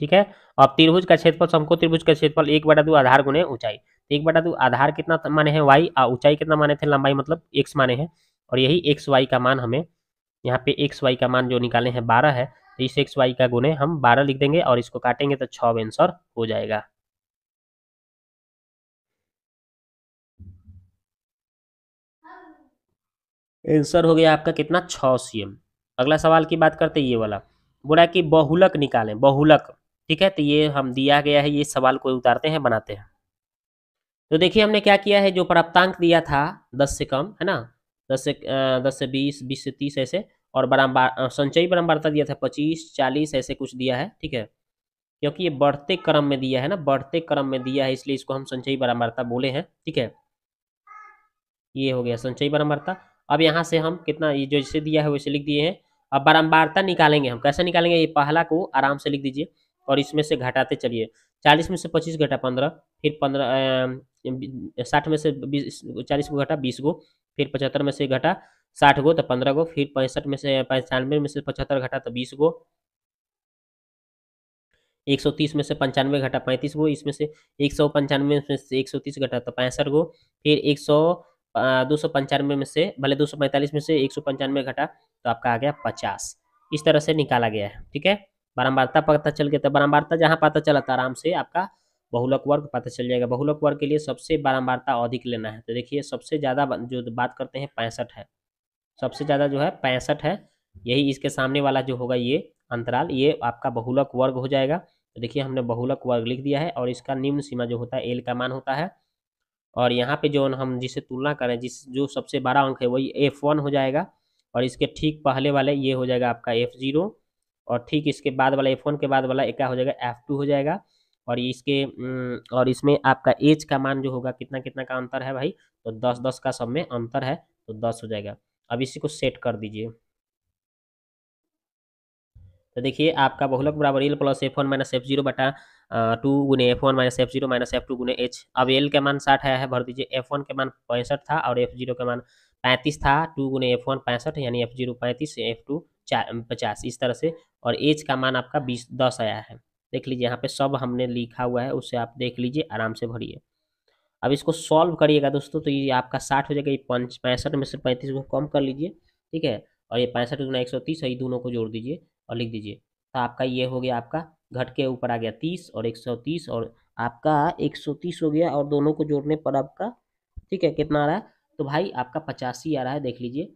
ठीक है अब त्रिभुज का क्षेत्रफल समको त्रिभुज का क्षेत्रफल एक बटा दो आधार गुने ऊंचाई तो एक बटा दो आधार कितना माने है वाई और ऊंचाई कितना माने थे लंबाई मतलब एक्स माने हैं और यही एक्स वाई का मान हमें यहाँ पे एक्स वाई का मान जो निकाले हैं बारह है तो इस एक्स वाई का गुने हम बारह लिख देंगे और इसको काटेंगे तो छः आंसर हो जाएगा आंसर हो गया आपका कितना छ सी अगला सवाल की बात करते ये वाला बोला कि बहुलक निकालें बहुलक ठीक है तो ये हम दिया गया है ये सवाल को उतारते हैं बनाते हैं तो देखिए हमने क्या किया है जो प्राप्तांक दिया था दस से कम है ना दस से दस से बीस बीस से तीस ऐसे और बरामबार संचयी बरामबारता दिया था पच्चीस चालीस ऐसे कुछ दिया है ठीक है क्योंकि ये बढ़ते क्रम में दिया है ना बढ़ते क्रम में दिया है इसलिए इसको हम संचयी बरामबारता बोले हैं ठीक है ये हो गया संचयी बरामबारता अब यहाँ से हम कितना ये जैसे दिया है वैसे लिख दिए हैं अब बारम्बारता निकालेंगे हम कैसे निकालेंगे ये पहला को आराम से लिख दीजिए और इसमें से घटाते चलिए चालीस में से पच्चीस घटा पंद्रह फिर पंद्रह साठ में से बीस चालीस को घटा बीस गो फिर पचहत्तर में से घटा साठ गो तो पंद्रह गो फिर पैंसठ में से पंचानवे में से पचहत्तर घटा तो बीस गो एक सौ तीस में से पंचानवे घटा पैंतीस गो इसमें से एक सौ पंचानवे में से एक सौ तीस घटा तो पैंसठ गो फिर एक सौ दो सौ पंचानवे में से भले दो सौ पैंतालीस में से एक सौ पंचानवे घटा तो आपका आ गया पचास इस तरह से निकाला गया है ठीक है बारम्बारता पता चल गया था बारम्बारता जहाँ पता चला था आराम से आपका बहुलक वर्ग पता चल जाएगा बहुलक वर्ग के लिए सबसे बारम्बारता अधिक लेना है तो देखिए सबसे ज़्यादा जो बात करते हैं पैंसठ है सबसे ज़्यादा जो है पैंसठ है यही इसके सामने वाला जो होगा ये अंतराल ये आपका बहुलक वर्ग हो जाएगा तो देखिए हमने बहुलक वर्ग लिख दिया है और इसका निम्न सीमा जो होता है एल का मान होता है और यहाँ पे जो हम जिसे तुलना करें जिस जो सबसे बड़ा अंक है वही एफ वन हो जाएगा और इसके ठीक पहले वाले ये हो जाएगा आपका एफ जीरो और ठीक इसके बाद वाला एफ वन के बाद वाला एक हो जाएगा एफ टू हो जाएगा और इसके और इसमें आपका एज का मान जो होगा कितना कितना का अंतर है भाई तो दस दस का सब में अंतर है तो दस हो जाएगा अब इसी को सेट कर दीजिए तो देखिए आपका बहुलक बराबर L plus F one minus F zero बटा टू गुने F one minus F zero minus F two गुने एच अब एल का मान साठ आया है भर दीजिए एफ वन के मान पैंसठ था और एफ जीरो का मान पैंतीस था टू गुने एफ वन पैंसठ यानी एफ जीरो पैंतीस एफ टू पचास इस तरह से और एच का मान आपका बीस दस आया है देख लीजिए यहाँ पे सब हमने लिखा हुआ है उसे आप देख लीजिए आराम से भरिए अब इसको सॉल्व करिएगा दोस्तों तो ये आपका साठ हो जाएगा ये पंच पैंसठ में से पैंतीस को कम कर लीजिए ठीक है और ये पैंसठ गुना एक सौ तीस है दोनों को जोड़ दीजिए और लिख दीजिए तो आपका ये हो गया आपका घट के ऊपर आ गया तीस और एक सौ तीस और आपका एक सौ तीस हो गया और दोनों को जोड़ने पर आपका ठीक है कितना आ रहा है तो भाई आपका पचासी आ रहा है देख लीजिए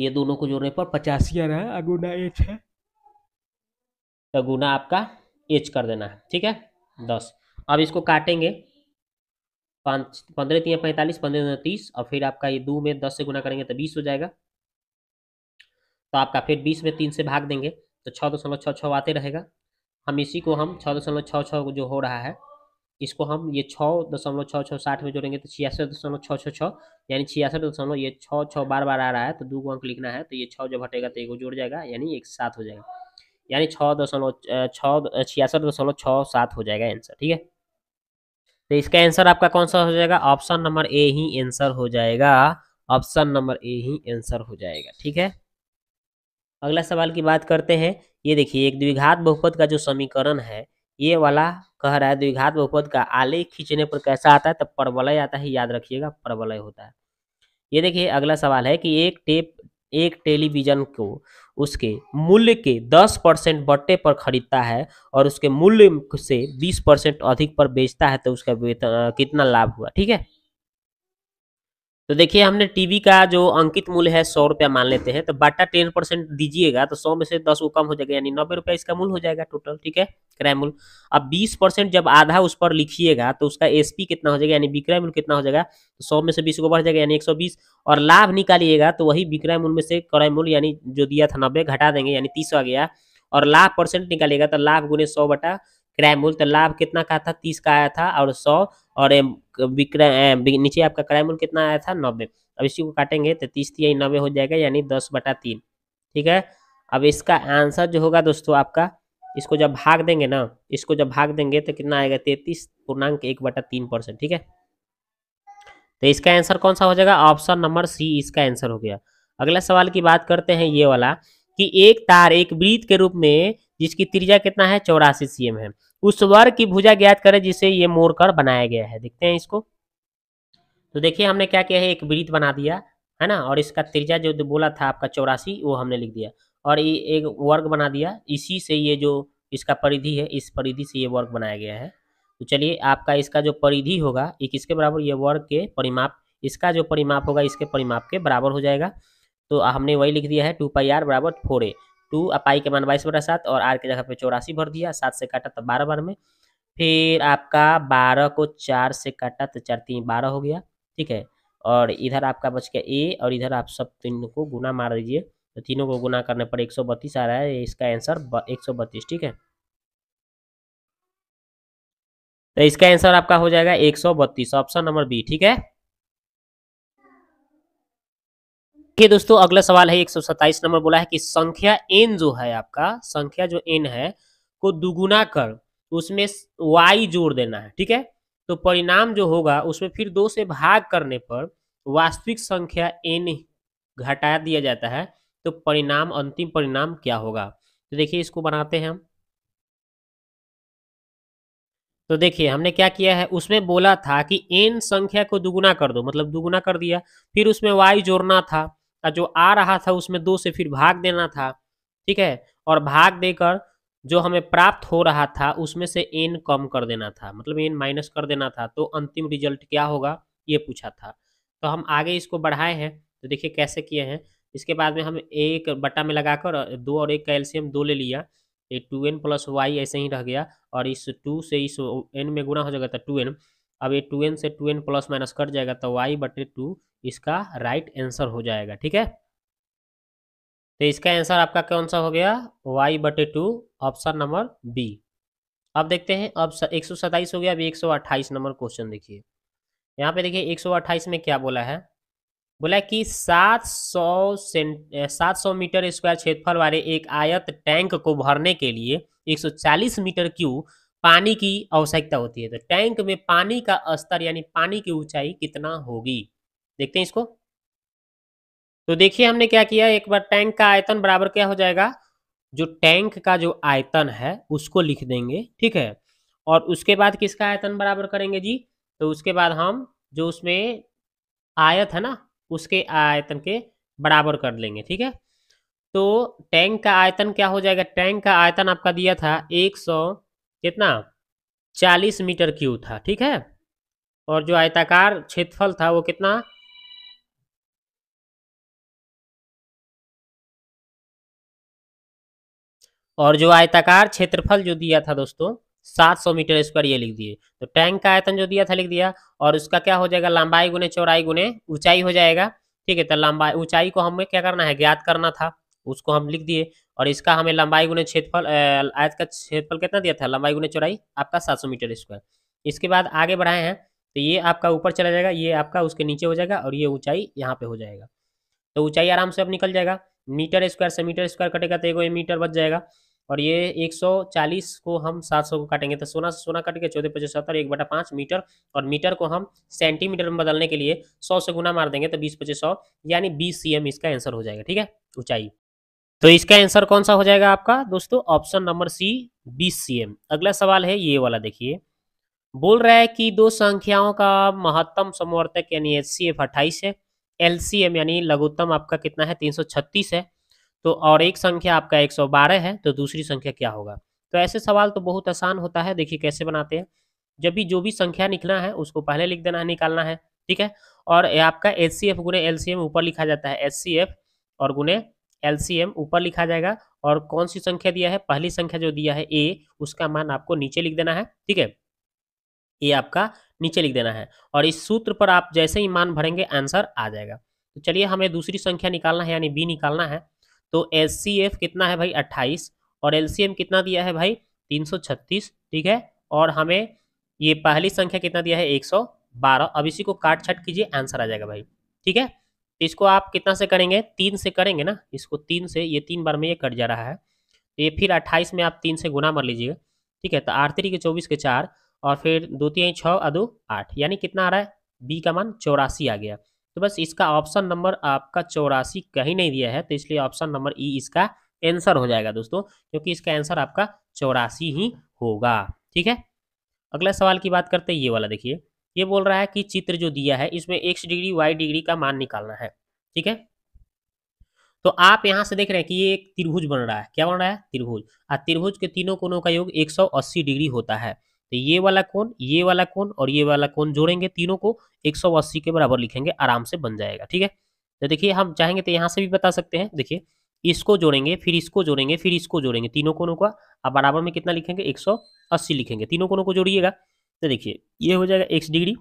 ये दोनों को जोड़ने पर पचासी आ रहा है अगुना एच है तो गुना आपका एच कर देना है ठीक है दस अब इसको काटेंगे पाँच पंद्रह तीन पैंतालीस पंद्रह तीस और फिर आपका ये दो में दस से गुना करेंगे तो बीस हो जाएगा तो आपका फिर बीस में तीन से भाग देंगे तो छः दशमलव छः छः आते रहेगा हम इसी को हम छः दशमलव छः छः जो हो रहा है इसको हम ये छः दशमलव छः छः साठ में जोड़ेंगे तो छियासठ दशमलव छः छः छः यानी छियासठ दशमलव ये छः छः बार बार आ रहा है तो दो अंक लिखना है तो ये छः जब हटेगा तो एक जोड़ जाएगा यानी एक सात हो जाएगा यानी छः दशमलव छः छियासठ दशमलव छः सात हो जाएगा आंसर ठीक है तो इसका आंसर आपका कौन सा हो जाएगा ऑप्शन नंबर ए ही आंसर हो जाएगा ऑप्शन नंबर ए ही आंसर हो जाएगा ठीक है अगला सवाल की बात करते हैं ये देखिए एक द्विघात बहुपद का जो समीकरण है ये वाला कह रहा है द्विघात बहुपद का आले खींचने पर कैसा आता है तब प्रबलय आता है याद रखिएगा प्रबलय होता है ये देखिए अगला सवाल है कि एक टेप एक टेलीविजन को उसके मूल्य के 10 परसेंट बट्टे पर खरीदता है और उसके मूल्य से 20 परसेंट अधिक पर बेचता है तो उसका वेतन कितना लाभ हुआ ठीक है तो देखिए हमने टीवी का जो अंकित मूल्य है सौ रुपया मान लेते हैं तो बाटा टेन परसेंट दीजिएगा तो सौ में से दस वो कम हो जाएगा यानी नब्बे रुपया इसका मूल हो जाएगा टोटल ठीक है क्रय मूल अब बीस परसेंट जब आधा उस पर लिखिएगा तो उसका एसपी कितना हो जाएगा यानी विक्रय मूल्य कितना हो जाएगा तो सौ में से बीस को बढ़ जाएगा यानी एक सौ बीस और लाभ निकालिएगा तो वही विक्रय मूल्य में से क्रय मूल्य यानी जो दिया था नब्बे घटा देंगे यानी तीस आ गया और लाभ परसेंट निकालिएगा तो लाभ गुने सौ बटा क्रय मूल्य तो लाभ कितना का था तीस का आया था और सौ और विक्रय नीचे आपका क्रय मूल्य कितना आया था नब्बे अब इसी को काटेंगे तो तीस तीन नब्बे हो जाएगा यानी दस बटा तीन ठीक है अब इसका आंसर जो होगा दोस्तों आपका इसको जब भाग देंगे ना इसको जब भाग देंगे तो कितना आएगा तैतीस पूर्णांक एक बटा तीन परसेंट ठीक है तो इसका आंसर कौन सा हो जाएगा ऑप्शन नंबर सी इसका आंसर हो गया अगला सवाल की बात करते हैं ये वाला कि एक तार एक वृत्त के रूप में जिसकी त्रिज्या कितना है चौरासी सीएम है उस वर्ग की भुजा ज्ञात करें जिसे ये मोड़कर बनाया गया है देखते हैं इसको तो देखिए हमने क्या किया है एक वृत्त बना दिया है ना और इसका त्रिज्या जो बोला था आपका चौरासी वो हमने लिख दिया और ये एक वर्ग बना दिया इसी से ये जो इसका परिधि है इस परिधि से ये वर्ग बनाया गया है तो चलिए आपका इसका जो परिधि होगा ये किसके बराबर ये वर्ग के परिमाप इसका जो परिमाप होगा इसके परिमाप के बराबर हो जाएगा तो हमने वही लिख दिया है टू पाई आर बराबर फोर ए टू आप आई के मान बाईस बटा सात और आर के जगह पे चौरासी भर दिया सात से काटा तो बारह बार में फिर आपका बारह को चार से काटा तो चार तीन बारह हो गया ठीक है और इधर आपका बच गया ए और इधर आप सब तीनों को गुना मार दीजिए तो तीनों को गुना करने पर एक सौ बत्तीस आ रहा है इसका आंसर एक सौ बत्तीस ठीक है तो इसका आंसर आपका हो जाएगा एक सौ बत्तीस ऑप्शन नंबर बी ठीक है के दोस्तों अगला सवाल है 127 नंबर बोला है कि संख्या एन जो है आपका संख्या जो एन है को दुगुना कर उसमें वाई जोड़ देना है ठीक है तो परिणाम जो होगा उसमें फिर दो से भाग करने पर वास्तविक संख्या एन घटा दिया जाता है तो परिणाम अंतिम परिणाम क्या होगा तो देखिए इसको बनाते हैं हम तो देखिए हमने क्या किया है उसमें बोला था कि एन संख्या को दुगुना कर दो मतलब दुगुना कर दिया फिर उसमें वाई जोड़ना था का जो आ रहा था उसमें दो से फिर भाग देना था ठीक है और भाग देकर जो हमें प्राप्त हो रहा था उसमें से एन कम कर देना था मतलब एन माइनस कर देना था तो अंतिम रिजल्ट क्या होगा ये पूछा था तो हम आगे इसको बढ़ाए हैं तो देखिए कैसे किए हैं इसके बाद में हम एक बट्टा में लगाकर दो और एक कैल्शियम दो ले लिया ये टू एन प्लस वाई ऐसे ही रह गया और इस टू से इस एन में गुणा हो जाएगा तो टू एन अब ये टू एन से two N plus minus cut जाएगा तो वाई बटे टू इसका राइट आंसर हो जाएगा ठीक है तो इसका आंसर आपका कौन सा हो गया वाई बटे टू ऑप्शन नंबर बी अब देखते हैं अब एक सौ हो गया अभी एक सौ अट्ठाईस नंबर क्वेश्चन देखिए यहाँ पे देखिए एक सौ अट्ठाईस में क्या बोला है बोला है कि सात सौ सात सौ मीटर स्क्वायर क्षेत्रफल वाले एक आयत टैंक को भरने के लिए एक सौ चालीस मीटर क्यू पानी की आवश्यकता होती है तो टैंक में पानी का स्तर यानी पानी की ऊंचाई कितना होगी देखते हैं इसको तो देखिए हमने क्या किया एक बार टैंक का आयतन बराबर क्या हो जाएगा जो टैंक का जो आयतन है उसको लिख देंगे ठीक है और उसके बाद किसका आयतन बराबर करेंगे जी तो उसके बाद हम जो उसमें आयत है ना उसके आयतन के बराबर कर लेंगे ठीक है तो टैंक का आयतन क्या हो जाएगा टैंक का आयतन आपका दिया था एक सौ कितना चालीस मीटर क्यू था ठीक है और जो आयताकार क्षेत्रफल था वो कितना और जो आयताकार क्षेत्रफल जो दिया था दोस्तों 700 मीटर स्क्वायर ये लिख दिए तो टैंक का आयतन जो दिया था लिख दिया और उसका क्या हो जाएगा लंबाई गुने चौड़ाई गुने ऊंचाई हो जाएगा ठीक है तो लंबाई ऊंचाई को हमें क्या करना है ज्ञात करना था उसको हम लिख दिए और इसका हमें लंबाई गुने क्षेत्रफल आयत का क्षेत्रफल कितना दिया था लंबाई गुने चौड़ाई आपका सात मीटर स्क्वायर इसके बाद आगे बढ़ाए हैं तो ये आपका ऊपर चला जाएगा ये आपका उसके नीचे हो जाएगा और ये ऊंचाई यहाँ पे हो जाएगा तो ऊंचाई आराम से अब निकल जाएगा मीटर स्क्वायर से मीटर स्क्वायर कटेगा तो एक मीटर बच जाएगा और ये 140 को हम 700 को काटेंगे तो सोना से सोना काट के चौदह पचास सत्तर एक बटा पाँच मीटर और मीटर को हम सेंटीमीटर में बदलने के लिए 100 से गुना मार देंगे तो बीस पच्चीस सौ यानी बीस सी इसका आंसर हो जाएगा ठीक है ऊंचाई तो इसका आंसर कौन सा हो जाएगा आपका दोस्तों ऑप्शन नंबर सी बीस सी अगला सवाल है ये वाला देखिए बोल रहा है कि दो संख्याओं का महत्तम समवर्तक यानी एच सी एफ अट्ठाईस है एल सी एम यानी लघुत्तम आपका कितना है तीन सौ छत्तीस है तो और एक संख्या आपका 112 है तो दूसरी संख्या क्या होगा तो ऐसे सवाल तो बहुत आसान होता है देखिए कैसे बनाते हैं जब भी जो भी संख्या लिखना है उसको पहले लिख देना है निकालना है ठीक है और आपका एच सी एफ गुने एल सी एम ऊपर लिखा जाता है एच सी एफ और गुने एल सी एम ऊपर लिखा जाएगा और कौन सी संख्या दिया है पहली संख्या जो दिया है ए उसका मान आपको नीचे लिख देना है ठीक है ये आपका नीचे लिख देना है और इस सूत्र पर आप जैसे ही मान भरेंगे आंसर आ जाएगा तो चलिए हमें दूसरी संख्या निकालना है यानी बी निकालना है तो एस कितना है भाई अट्ठाईस और एल कितना दिया है भाई तीन ठीक है और हमें ये पहली संख्या कितना दिया है 112 अब इसी को काट छट कीजिए आंसर आ जाएगा भाई ठीक है इसको आप कितना से करेंगे तीन से करेंगे ना इसको तीन से ये तीन बार में ये कट जा रहा है ये फिर अट्ठाईस में आप तीन से गुना मर लीजिएगा ठीक है तो आठ तरी के चौबीस के चार और फिर दो तीन छः और दो आठ यानी कितना आ रहा है बी का मान चौरासी आ गया तो बस इसका ऑप्शन नंबर आपका चौरासी कहीं नहीं दिया है तो इसलिए ऑप्शन नंबर ई इसका आंसर हो जाएगा दोस्तों क्योंकि इसका आंसर आपका चौरासी ही होगा ठीक है अगला सवाल की बात करते हैं ये वाला देखिए ये बोल रहा है कि चित्र जो दिया है इसमें एक्स डिग्री वाई डिग्री का मान निकालना है ठीक है तो आप यहां से देख रहे हैं कि ये एक त्रिभुज बन रहा है क्या बन रहा है त्रिभुज और त्रिभुज के तीनों कोनों का योग 180 डिग्री होता है तो ये वाला कौन ये वाला कौन और ये वाला कौन जोड़ेंगे तीनों को अस्सी के बराबर लिखेंगे आराम से बन जाएगा ठीक है तो देखिए हम चाहेंगे तो यहाँ से भी बता सकते हैं देखिए इसको जोड़ेंगे फिर इसको जोड़ेंगे फिर इसको जोड़ेंगे तीनों कोनों का अब बराबर में कितना लिखेंगे 180 लिखेंगे तीनों कोनों को जोड़िएगा तो देखिए ये हो जाएगा एक्स डिग्री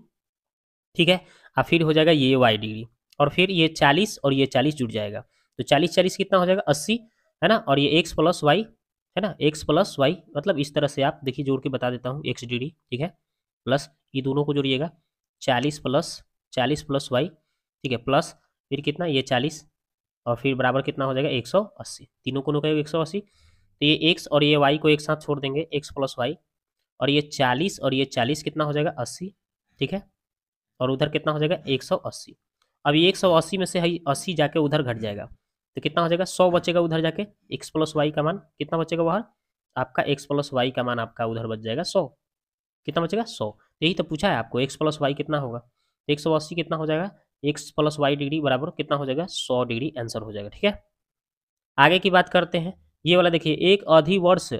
ठीक है और फिर हो जाएगा ये वाई डिग्री और फिर ये चालीस और ये चालीस जुड़ जाएगा तो चालीस चालीस कितना हो जाएगा अस्सी है ना और ये एक्स प्लस वाई है ना एक्स प्लस वाई मतलब इस तरह से आप देखिए जोड़ के बता देता हूँ एक्स डी डी ठीक है प्लस ये दोनों को जोड़िएगा चालीस प्लस चालीस प्लस वाई ठीक है प्लस फिर कितना ये चालीस और फिर बराबर कितना हो जाएगा एक सौ अस्सी तीनों को एक सौ अस्सी तो ये एक्स और ये वाई को एक साथ छोड़ देंगे एक्स प्लस वाई और ये चालीस और ये चालीस कितना हो जाएगा अस्सी ठीक है और उधर कितना हो जाएगा एक सौ अस्सी अब ये एक सौ अस्सी में से है अस्सी जाके उधर घट जाएगा तो कितना हो जाएगा सौ बचेगा उधर जाके एक्स प्लस वाई का मान कितना बचेगा बाहर आपका एक्स प्लस वाई का मान आपका उधर बच जाएगा सौ कितना बचेगा सौ तो यही तो पूछा है आपको एक्स प्लस वाई कितना होगा तो एक सौ अस्सी कितना हो जाएगा एक्स प्लस वाई डिग्री बराबर कितना हो जाएगा सौ डिग्री आंसर हो जाएगा ठीक है आगे की बात करते हैं ये वाला देखिए एक अधिवर्ष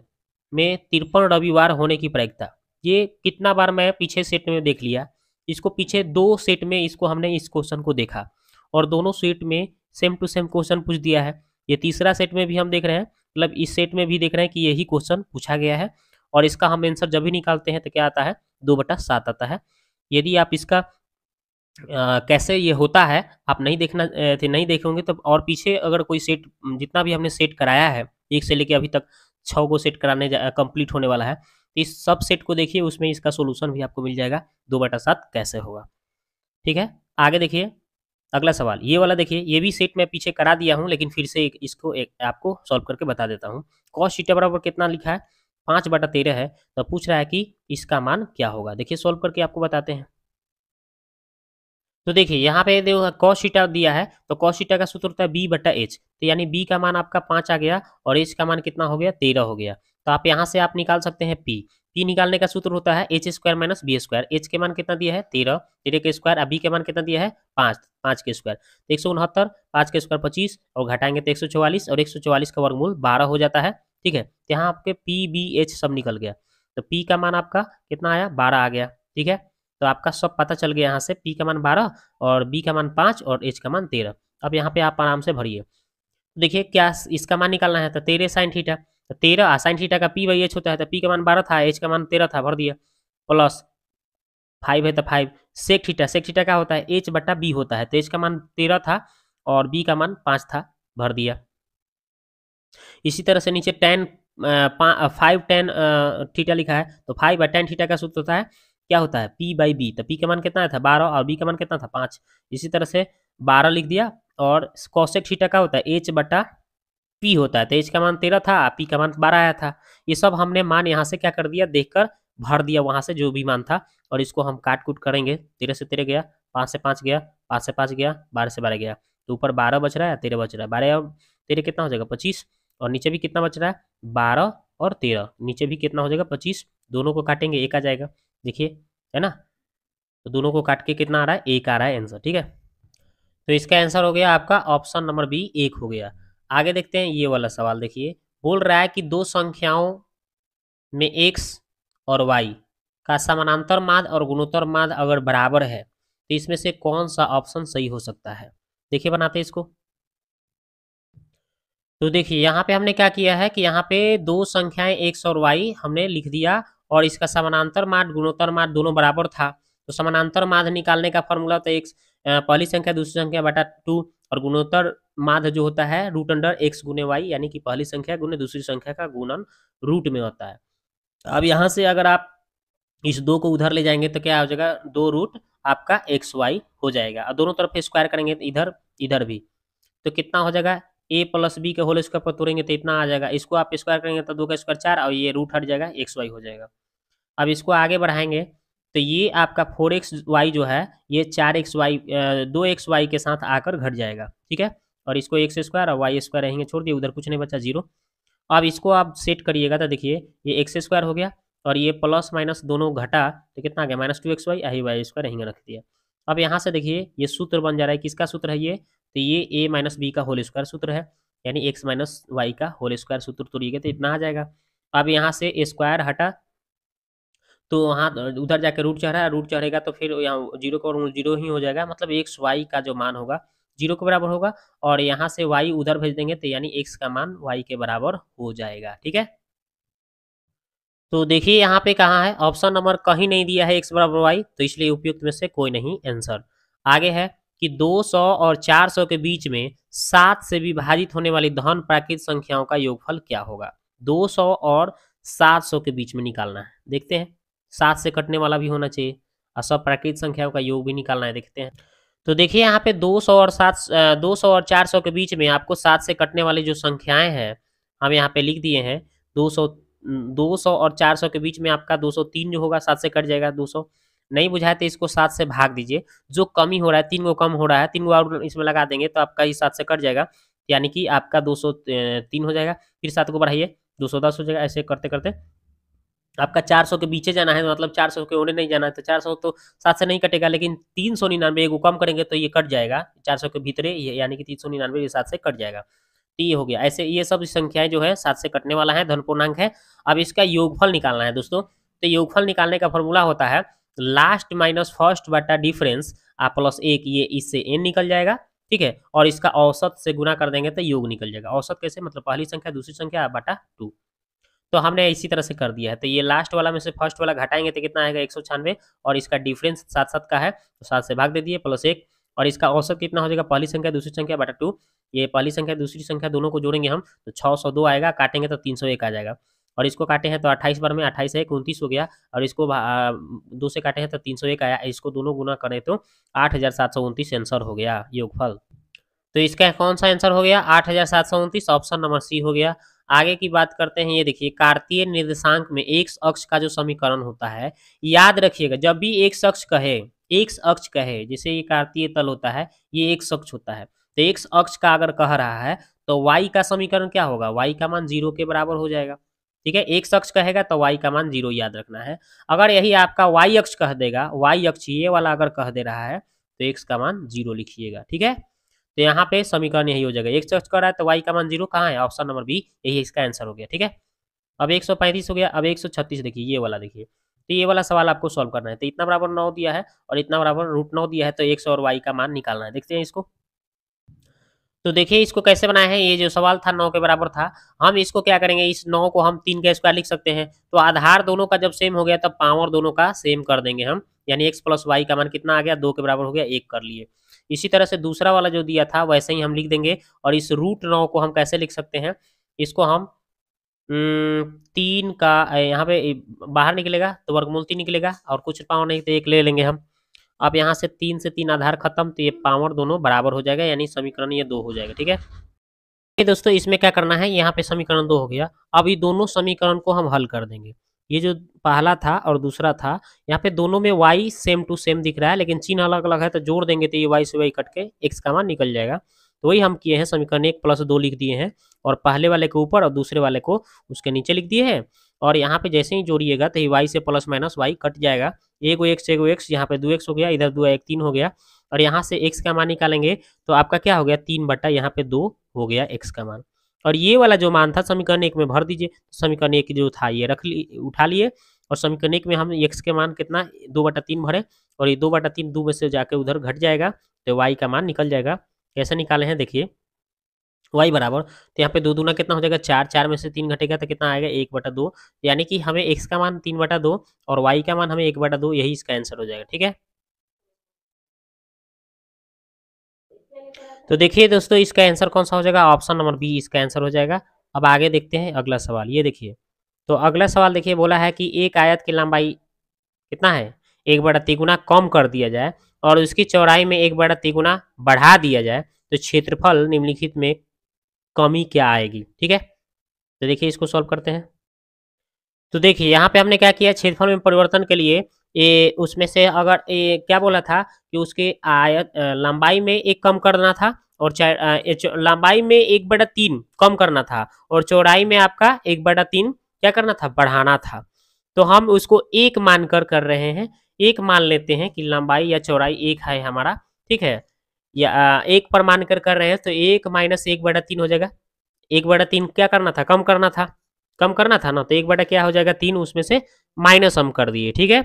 में तिरपन रविवार होने की प्रायिकता ये कितना बार मैं पीछे सेट में देख लिया इसको पीछे दो सेट में इसको हमने इस क्वेश्चन को देखा और दोनों सेट में सेम टू सेम क्वेश्चन पूछ दिया है ये तीसरा सेट में भी हम देख रहे हैं मतलब इस सेट में भी देख रहे हैं कि यही क्वेश्चन पूछा गया है और इसका हम आंसर जब भी निकालते हैं तो क्या आता है दो बटा सात आता है यदि आप इसका आ, कैसे ये होता है आप नहीं देखना थे नहीं देखेंगे तो और पीछे अगर कोई सेट जितना भी हमने सेट कराया है एक से लेके अभी तक छः को सेट कराने कंप्लीट होने वाला है तो इस सब सेट को देखिए उसमें इसका सोल्यूशन भी आपको मिल जाएगा दो बटा सात कैसे होगा ठीक है आगे देखिए अगला सवाल ये वाला देखिए ये भी सेट मैं पीछे करा दिया हूँ लेकिन फिर से एक, इसको एक आपको सॉल्व करके बता देता हूँ कॉस्ट सीटा बराबर कितना लिखा है पाँच बटा तेरह है तो पूछ रहा है कि इसका मान क्या होगा देखिए सॉल्व करके आपको बताते हैं तो देखिए यहाँ पे देखो कॉस सीटा दिया है तो कॉस सीटा का सूत्र होता है बी बटा एच तो यानी बी का मान आपका पाँच आ गया और एच का मान कितना हो गया तेरह हो गया तो आप यहाँ से आप निकाल सकते हैं पी पी निकालने का सूत्र होता है H square minus B square H के मान कितना दिया है तेरह तेरह के स्क्वायर और बी के मान कितना दिया है पांच पांच के स्क्वायर तो एक सौ उनहत्तर पांच के स्क्वायर पच्चीस और घटाएंगे तो एक सौ चौवालीस और एक सौ चौवालीस का वर्गमूल बारह हो जाता है ठीक है तो यहाँ आपके पी बी एच सब निकल गया तो पी का मान आपका कितना आया बारह आ गया ठीक है तो आपका सब पता चल गया यहाँ से पी का मान बारह और बी का मान पांच और एच का मान तेरह अब यहाँ पे आप आराम से भरिए तो देखिए क्या इसका मान निकालना है तो तेरह साइन थीटा तो तेरह आ साइन थीटा का पी वाई एच होता है तो पी का मान बारह था एच का मान तेरह था भर दिया प्लस फाइव है तो five sec theta sec theta का होता है एच बट्टा बी होता है तो एच का मान तेरह था और बी का मान पाँच था भर दिया इसी तरह से नीचे टेन फाइव टेन थीटा लिखा है तो फाइव बाई टेन थीटा का सूत्र होता है क्या होता है पी बाई बी तो पी का मान कितना था बारह और बी का मान कितना था पाँच इसी तरह से बारह लिख दिया और कौशेक थीटा का होता है एच बटा पी होता है तेईस तो का मान तेरह था पी का मान बारह आया था ये सब हमने मान यहाँ से क्या कर दिया देखकर भर दिया वहां से जो भी मान था और इसको हम काट कूट करेंगे तेरह से तेरह गया पाँच से पाँच गया पाँच से पाँच गया बारह से बारह गया तो ऊपर बारह बच रहा है तेरह बच रहा है बारह और तेरह कितना हो जाएगा पच्चीस और नीचे भी कितना बच रहा है बारह और तेरह नीचे भी कितना हो जाएगा पच्चीस दोनों को काटेंगे एक आ जाएगा देखिए है ना तो दोनों को काट के कितना आ रहा है एक आ रहा है आंसर ठीक है तो इसका आंसर हो गया आपका ऑप्शन नंबर बी एक हो गया आगे देखते हैं ये वाला सवाल देखिए बोल रहा है कि दो संख्याओं में x और y का समानांतर माध और गुणोत्तर माध अगर बराबर है तो इसमें से कौन सा ऑप्शन सही हो सकता है देखिए बनाते हैं इसको तो देखिए यहाँ पे हमने क्या किया है कि यहाँ पे दो संख्याएं x और y हमने लिख दिया और इसका समानांतर माध गुणोत्तर माध दोनों बराबर था तो समानांतर माध निकालने का फॉर्मूला तो एक पहली संख्या दूसरी संख्या बटा टू और गुणोत्तर माध्य जो होता है रूट अंडर एक्स गुने वाई यानी कि पहली संख्या गुने दूसरी संख्या का गुणन रूट में होता है अब यहाँ से अगर आप इस दो को उधर ले जाएंगे तो क्या हो जाएगा दो रूट आपका एक्स वाई हो जाएगा और दोनों तरफ स्क्वायर करेंगे तो इधर इधर भी तो कितना हो जाएगा ए प्लस बी का होल स्क्वायर पर तोड़ेंगे तो इतना आ जाएगा इसको आप स्क्वायर करेंगे तो दो का स्क्वायर चार और ये रूट हट जाएगा एक्स वाई हो जाएगा अब इसको आगे बढ़ाएंगे तो ये आपका फोर एक्स वाई जो है ये चार एक्स वाई दो एक्स वाई के साथ आकर घट जाएगा ठीक है और इसको एक्स स्क्वायर और वाई स्क्वायर रहेंगे छोड़ दिए उधर कुछ नहीं बचा जीरो अब इसको आप सेट करिएगा तो देखिए ये एक्स स्क्वायर हो गया और ये प्लस माइनस दोनों घटा तो कितना गया माइनस टू एक्स वाई आई वाई स्क्वायर रहेंगे रख दिया अब यहाँ से देखिए ये सूत्र बन जा रहा है किसका सूत्र है ये तो ये ए माइनस बी का होल स्क्वायर सूत्र है यानी एक्स माइनस वाई का होल स्क्वायर सूत्र तोड़िएगा तो इतना आ जाएगा अब यहाँ से स्क्वायर हटा तो वहाँ उधर जाके रूट चढ़ा रूट चढ़ेगा तो फिर यहाँ जीरो का वर्गमूल जीरो ही हो जाएगा मतलब एक्स वाई का जो मान होगा जीरो के बराबर होगा और यहाँ से वाई उधर भेज देंगे तो यानी एक्स का मान वाई के बराबर हो जाएगा ठीक है तो देखिए यहाँ पे कहाँ है ऑप्शन नंबर कहीं नहीं दिया है एक्स बराबर वाई तो इसलिए उपयुक्त में से कोई नहीं आंसर आगे है कि 200 और 400 के बीच में सात से विभाजित होने वाली धन प्राकृत संख्याओं का योगफल क्या होगा 200 और 700 के बीच में निकालना है देखते हैं सात से कटने वाला भी होना चाहिए और सब प्राकृत संख्याओं का योग भी निकालना है देखते हैं तो देखिए यहाँ पे 200 और सात सौ और 400 के बीच में आपको सात से कटने वाली जो संख्याएं हैं हम यहाँ पे लिख दिए हैं 200 200 और 400 के बीच में आपका 203 जो होगा सात से कट जाएगा 200 नहीं बुझाए तो इसको सात से भाग दीजिए जो कम ही हो रहा है तीन को कम हो रहा है तीन को और इसमें लगा देंगे तो आपका ये सात से कट जाएगा यानी कि आपका दो सौ तीन हो जाएगा फिर सात को बढ़ाइए दो सौ दस हो जाएगा ऐसे करते करते आपका 400 के पीछे जाना है तो मतलब 400 के ओने नहीं जाना है तो 400 तो सात से नहीं कटेगा लेकिन तीन सौ निन्यानवे एक कम करेंगे तो ये कट जाएगा 400 के भीतरे यानी कि तीन सौ निन्यानवे ये सात से कट जाएगा तो ये हो गया ऐसे ये सब संख्याएं जो है सात से कटने वाला है धन पूर्णांक है अब इसका योगफल निकालना है दोस्तों तो योगफल निकालने का फॉर्मूला होता है लास्ट माइनस फर्स्ट बटा डिफरेंस आ प्लस एक ये इससे एन निकल जाएगा ठीक है और इसका औसत से गुना कर देंगे तो योग निकल जाएगा औसत कैसे मतलब पहली संख्या दूसरी संख्या बटा टू तो हमने इसी तरह से कर दिया है तो ये लास्ट वाला में से फर्स्ट वाला घटाएंगे तो कितना आएगा एक और इसका डिफरेंस सात सात का है तो सात से भाग दे दिए प्लस एक और इसका औसत कितना हो जाएगा पहली संख्या दूसरी संख्या बटा टू ये पहली संख्या दूसरी संख्या दोनों को जोड़ेंगे हम तो छः सौ दो आएगा काटेंगे तो तीन सौ एक आ जाएगा और इसको काटे हैं तो अट्ठाईस बार में अट्ठाईस एक उनतीस हो गया और इसको दो से काटे हैं तो तीन सौ एक आया इसको दोनों गुना करें तो आठ हज़ार सात सौ उनतीस आंसर हो गया योगफल तो इसका कौन सा आंसर हो गया आठ हज़ार सात सौ उनतीस ऑप्शन नंबर सी हो गया आगे की बात करते हैं ये देखिए कार्तीय निर्देशांक में एक अक्ष का जो समीकरण होता है याद रखिएगा जब भी एक अक्ष कहे एक अक्ष कहे जैसे ये कार्तीय तल होता है ये एक अक्ष होता है तो एक अक्ष का अगर कह रहा है तो वाई का समीकरण क्या होगा वाई का मान जीरो के बराबर हो जाएगा ठीक है एक अक्ष कहेगा तो वाई का मान जीरो याद रखना है अगर यही आपका वाई अक्ष कह देगा वाई अक्ष ये वाला अगर कह दे रहा है तो एक का मान जीरो लिखिएगा ठीक है तो यहाँ पे समीकरण यही हो जाएगा एक्स एक्स कर रहा है तो वाई का मान जीरो कहाँ है ऑप्शन नंबर बी यही इसका आंसर हो गया ठीक है अब एक हो गया अब एक देखिए ये वाला देखिए तो ये वाला सवाल आपको सॉल्व करना है तो इतना बराबर नौ दिया है और इतना बराबर रूट नौ दिया है तो एक सौ और वाई का मान निकालना है देखते हैं इसको तो देखिए इसको कैसे बनाया है ये जो सवाल था नौ के बराबर था हम इसको क्या करेंगे इस नौ को हम तीन का स्क्वायर लिख सकते हैं तो आधार दोनों का जब सेम हो गया तब पावर दोनों का सेम कर देंगे हम यानी एक्स प्लस वाई का मान कितना आ गया दो के बराबर हो गया एक कर लिए इसी तरह से दूसरा वाला जो दिया था वैसे ही हम लिख देंगे और इस रूट नौ को हम कैसे लिख सकते हैं इसको हम तीन का यहाँ पे बाहर निकलेगा तो वर्गमूल तीन निकलेगा और कुछ पावर नहीं तो एक ले लेंगे हम अब यहाँ से तीन से तीन आधार खत्म तो ये पावर दोनों बराबर हो जाएगा यानी समीकरण ये दो हो जाएगा ठीक है दोस्तों इसमें क्या करना है यहाँ पे समीकरण दो हो गया अब ये दोनों समीकरण को हम हल कर देंगे ये जो पहला था और दूसरा था यहाँ पे दोनों में वाई सेम टू सेम दिख रहा है लेकिन चिन्ह अलग अलग है तो जोड़ देंगे तो ये वाई से वाई कट के एक्स का मान निकल जाएगा तो वही हम किए हैं समीकरण एक प्लस दो लिख दिए हैं और पहले वाले के ऊपर और दूसरे वाले को उसके नीचे लिख दिए हैं और यहाँ पे जैसे ही जोड़िएगा तो ये वाई से प्लस माइनस वाई कट जाएगा एगो एक्स एगो एक्स यहाँ पे दो एक्स हो गया इधर दो एक तीन हो गया और यहाँ से एक्स का मान निकालेंगे तो आपका क्या हो गया तीन बट्टा यहाँ पे दो हो गया एक्स का मान और ये वाला जो मान था समीकरण एक में भर दीजिए तो समीकरण एक जो था ये रख ली उठा लिए और समीकरण एक में हम एक्स के मान कितना दो बटा तीन भरे और ये दो बटा तीन दो में से जाके उधर घट जाएगा तो वाई का मान निकल जाएगा कैसे निकाले हैं देखिए वाई बराबर तो यहाँ पे दो दूना कितना हो जाएगा चार चार में से तीन घटेगा तो कितना आएगा एक बटा दो यानी कि हमें एक्स का मान तीन बटा दो और वाई का मान हमें एक बटा दो यही इसका आंसर हो जाएगा ठीक है तो देखिए दोस्तों इसका आंसर कौन सा हो जाएगा ऑप्शन नंबर बी इसका आंसर हो जाएगा अब आगे देखते हैं अगला सवाल ये देखिए तो अगला सवाल देखिए बोला है कि एक आयत की लंबाई कितना है एक बड़ा तिगुना कम कर दिया जाए और उसकी चौड़ाई में एक बड़ा तिगुना बढ़ा दिया जाए तो क्षेत्रफल निम्नलिखित में कमी क्या आएगी ठीक है तो देखिए इसको सॉल्व करते हैं तो देखिए यहाँ पे हमने क्या किया क्षेत्रफल में परिवर्तन के लिए ए उसमें से अगर ए, क्या बोला था कि उसके आयत लंबाई में एक कम करना था और लंबाई में एक बटा तीन कम करना था और चौड़ाई में आपका एक बटा तीन क्या करना था बढ़ाना था तो हम उसको एक मान कर कर रहे हैं एक मान लेते हैं कि लंबाई या चौड़ाई एक है हमारा ठीक है या एक पर मान कर कर रहे हैं तो एक माइनस एक बटा तीन हो जाएगा एक बटा तीन क्या करना था कम करना था कम करना था ना तो एक बटा क्या हो जाएगा तीन उसमें से माइनस हम कर दिए ठीक है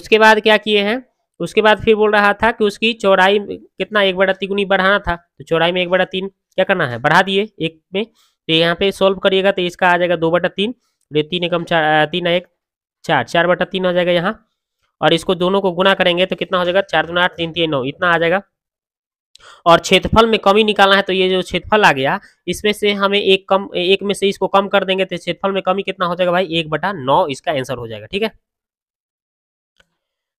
उसके बाद क्या किए हैं उसके बाद फिर बोल रहा था कि उसकी चौड़ाई कितना एक बटा तिगुनी बढ़ाना था तो चौड़ाई में एक बटा तीन क्या करना है बढ़ा दिए एक में तो यहाँ पे सोल्व करिएगा तो इसका आ जाएगा दो बटा तीन तो तीन एकम चार तीन एक चार चार बटा तीन हो जाएगा यहाँ और इसको दोनों को गुना करेंगे तो कितना हो जाएगा चार दो आठ तीन तीन नौ इतना आ जाएगा और क्षेत्रफल में कमी निकालना है तो ये जो क्षेत्रफल आ गया इसमें से हमें एक कम एक में से इसको कम कर देंगे तो क्षेत्रफल में कमी कितना हो जाएगा भाई एक बटा नौ इसका आंसर हो जाएगा ठीक है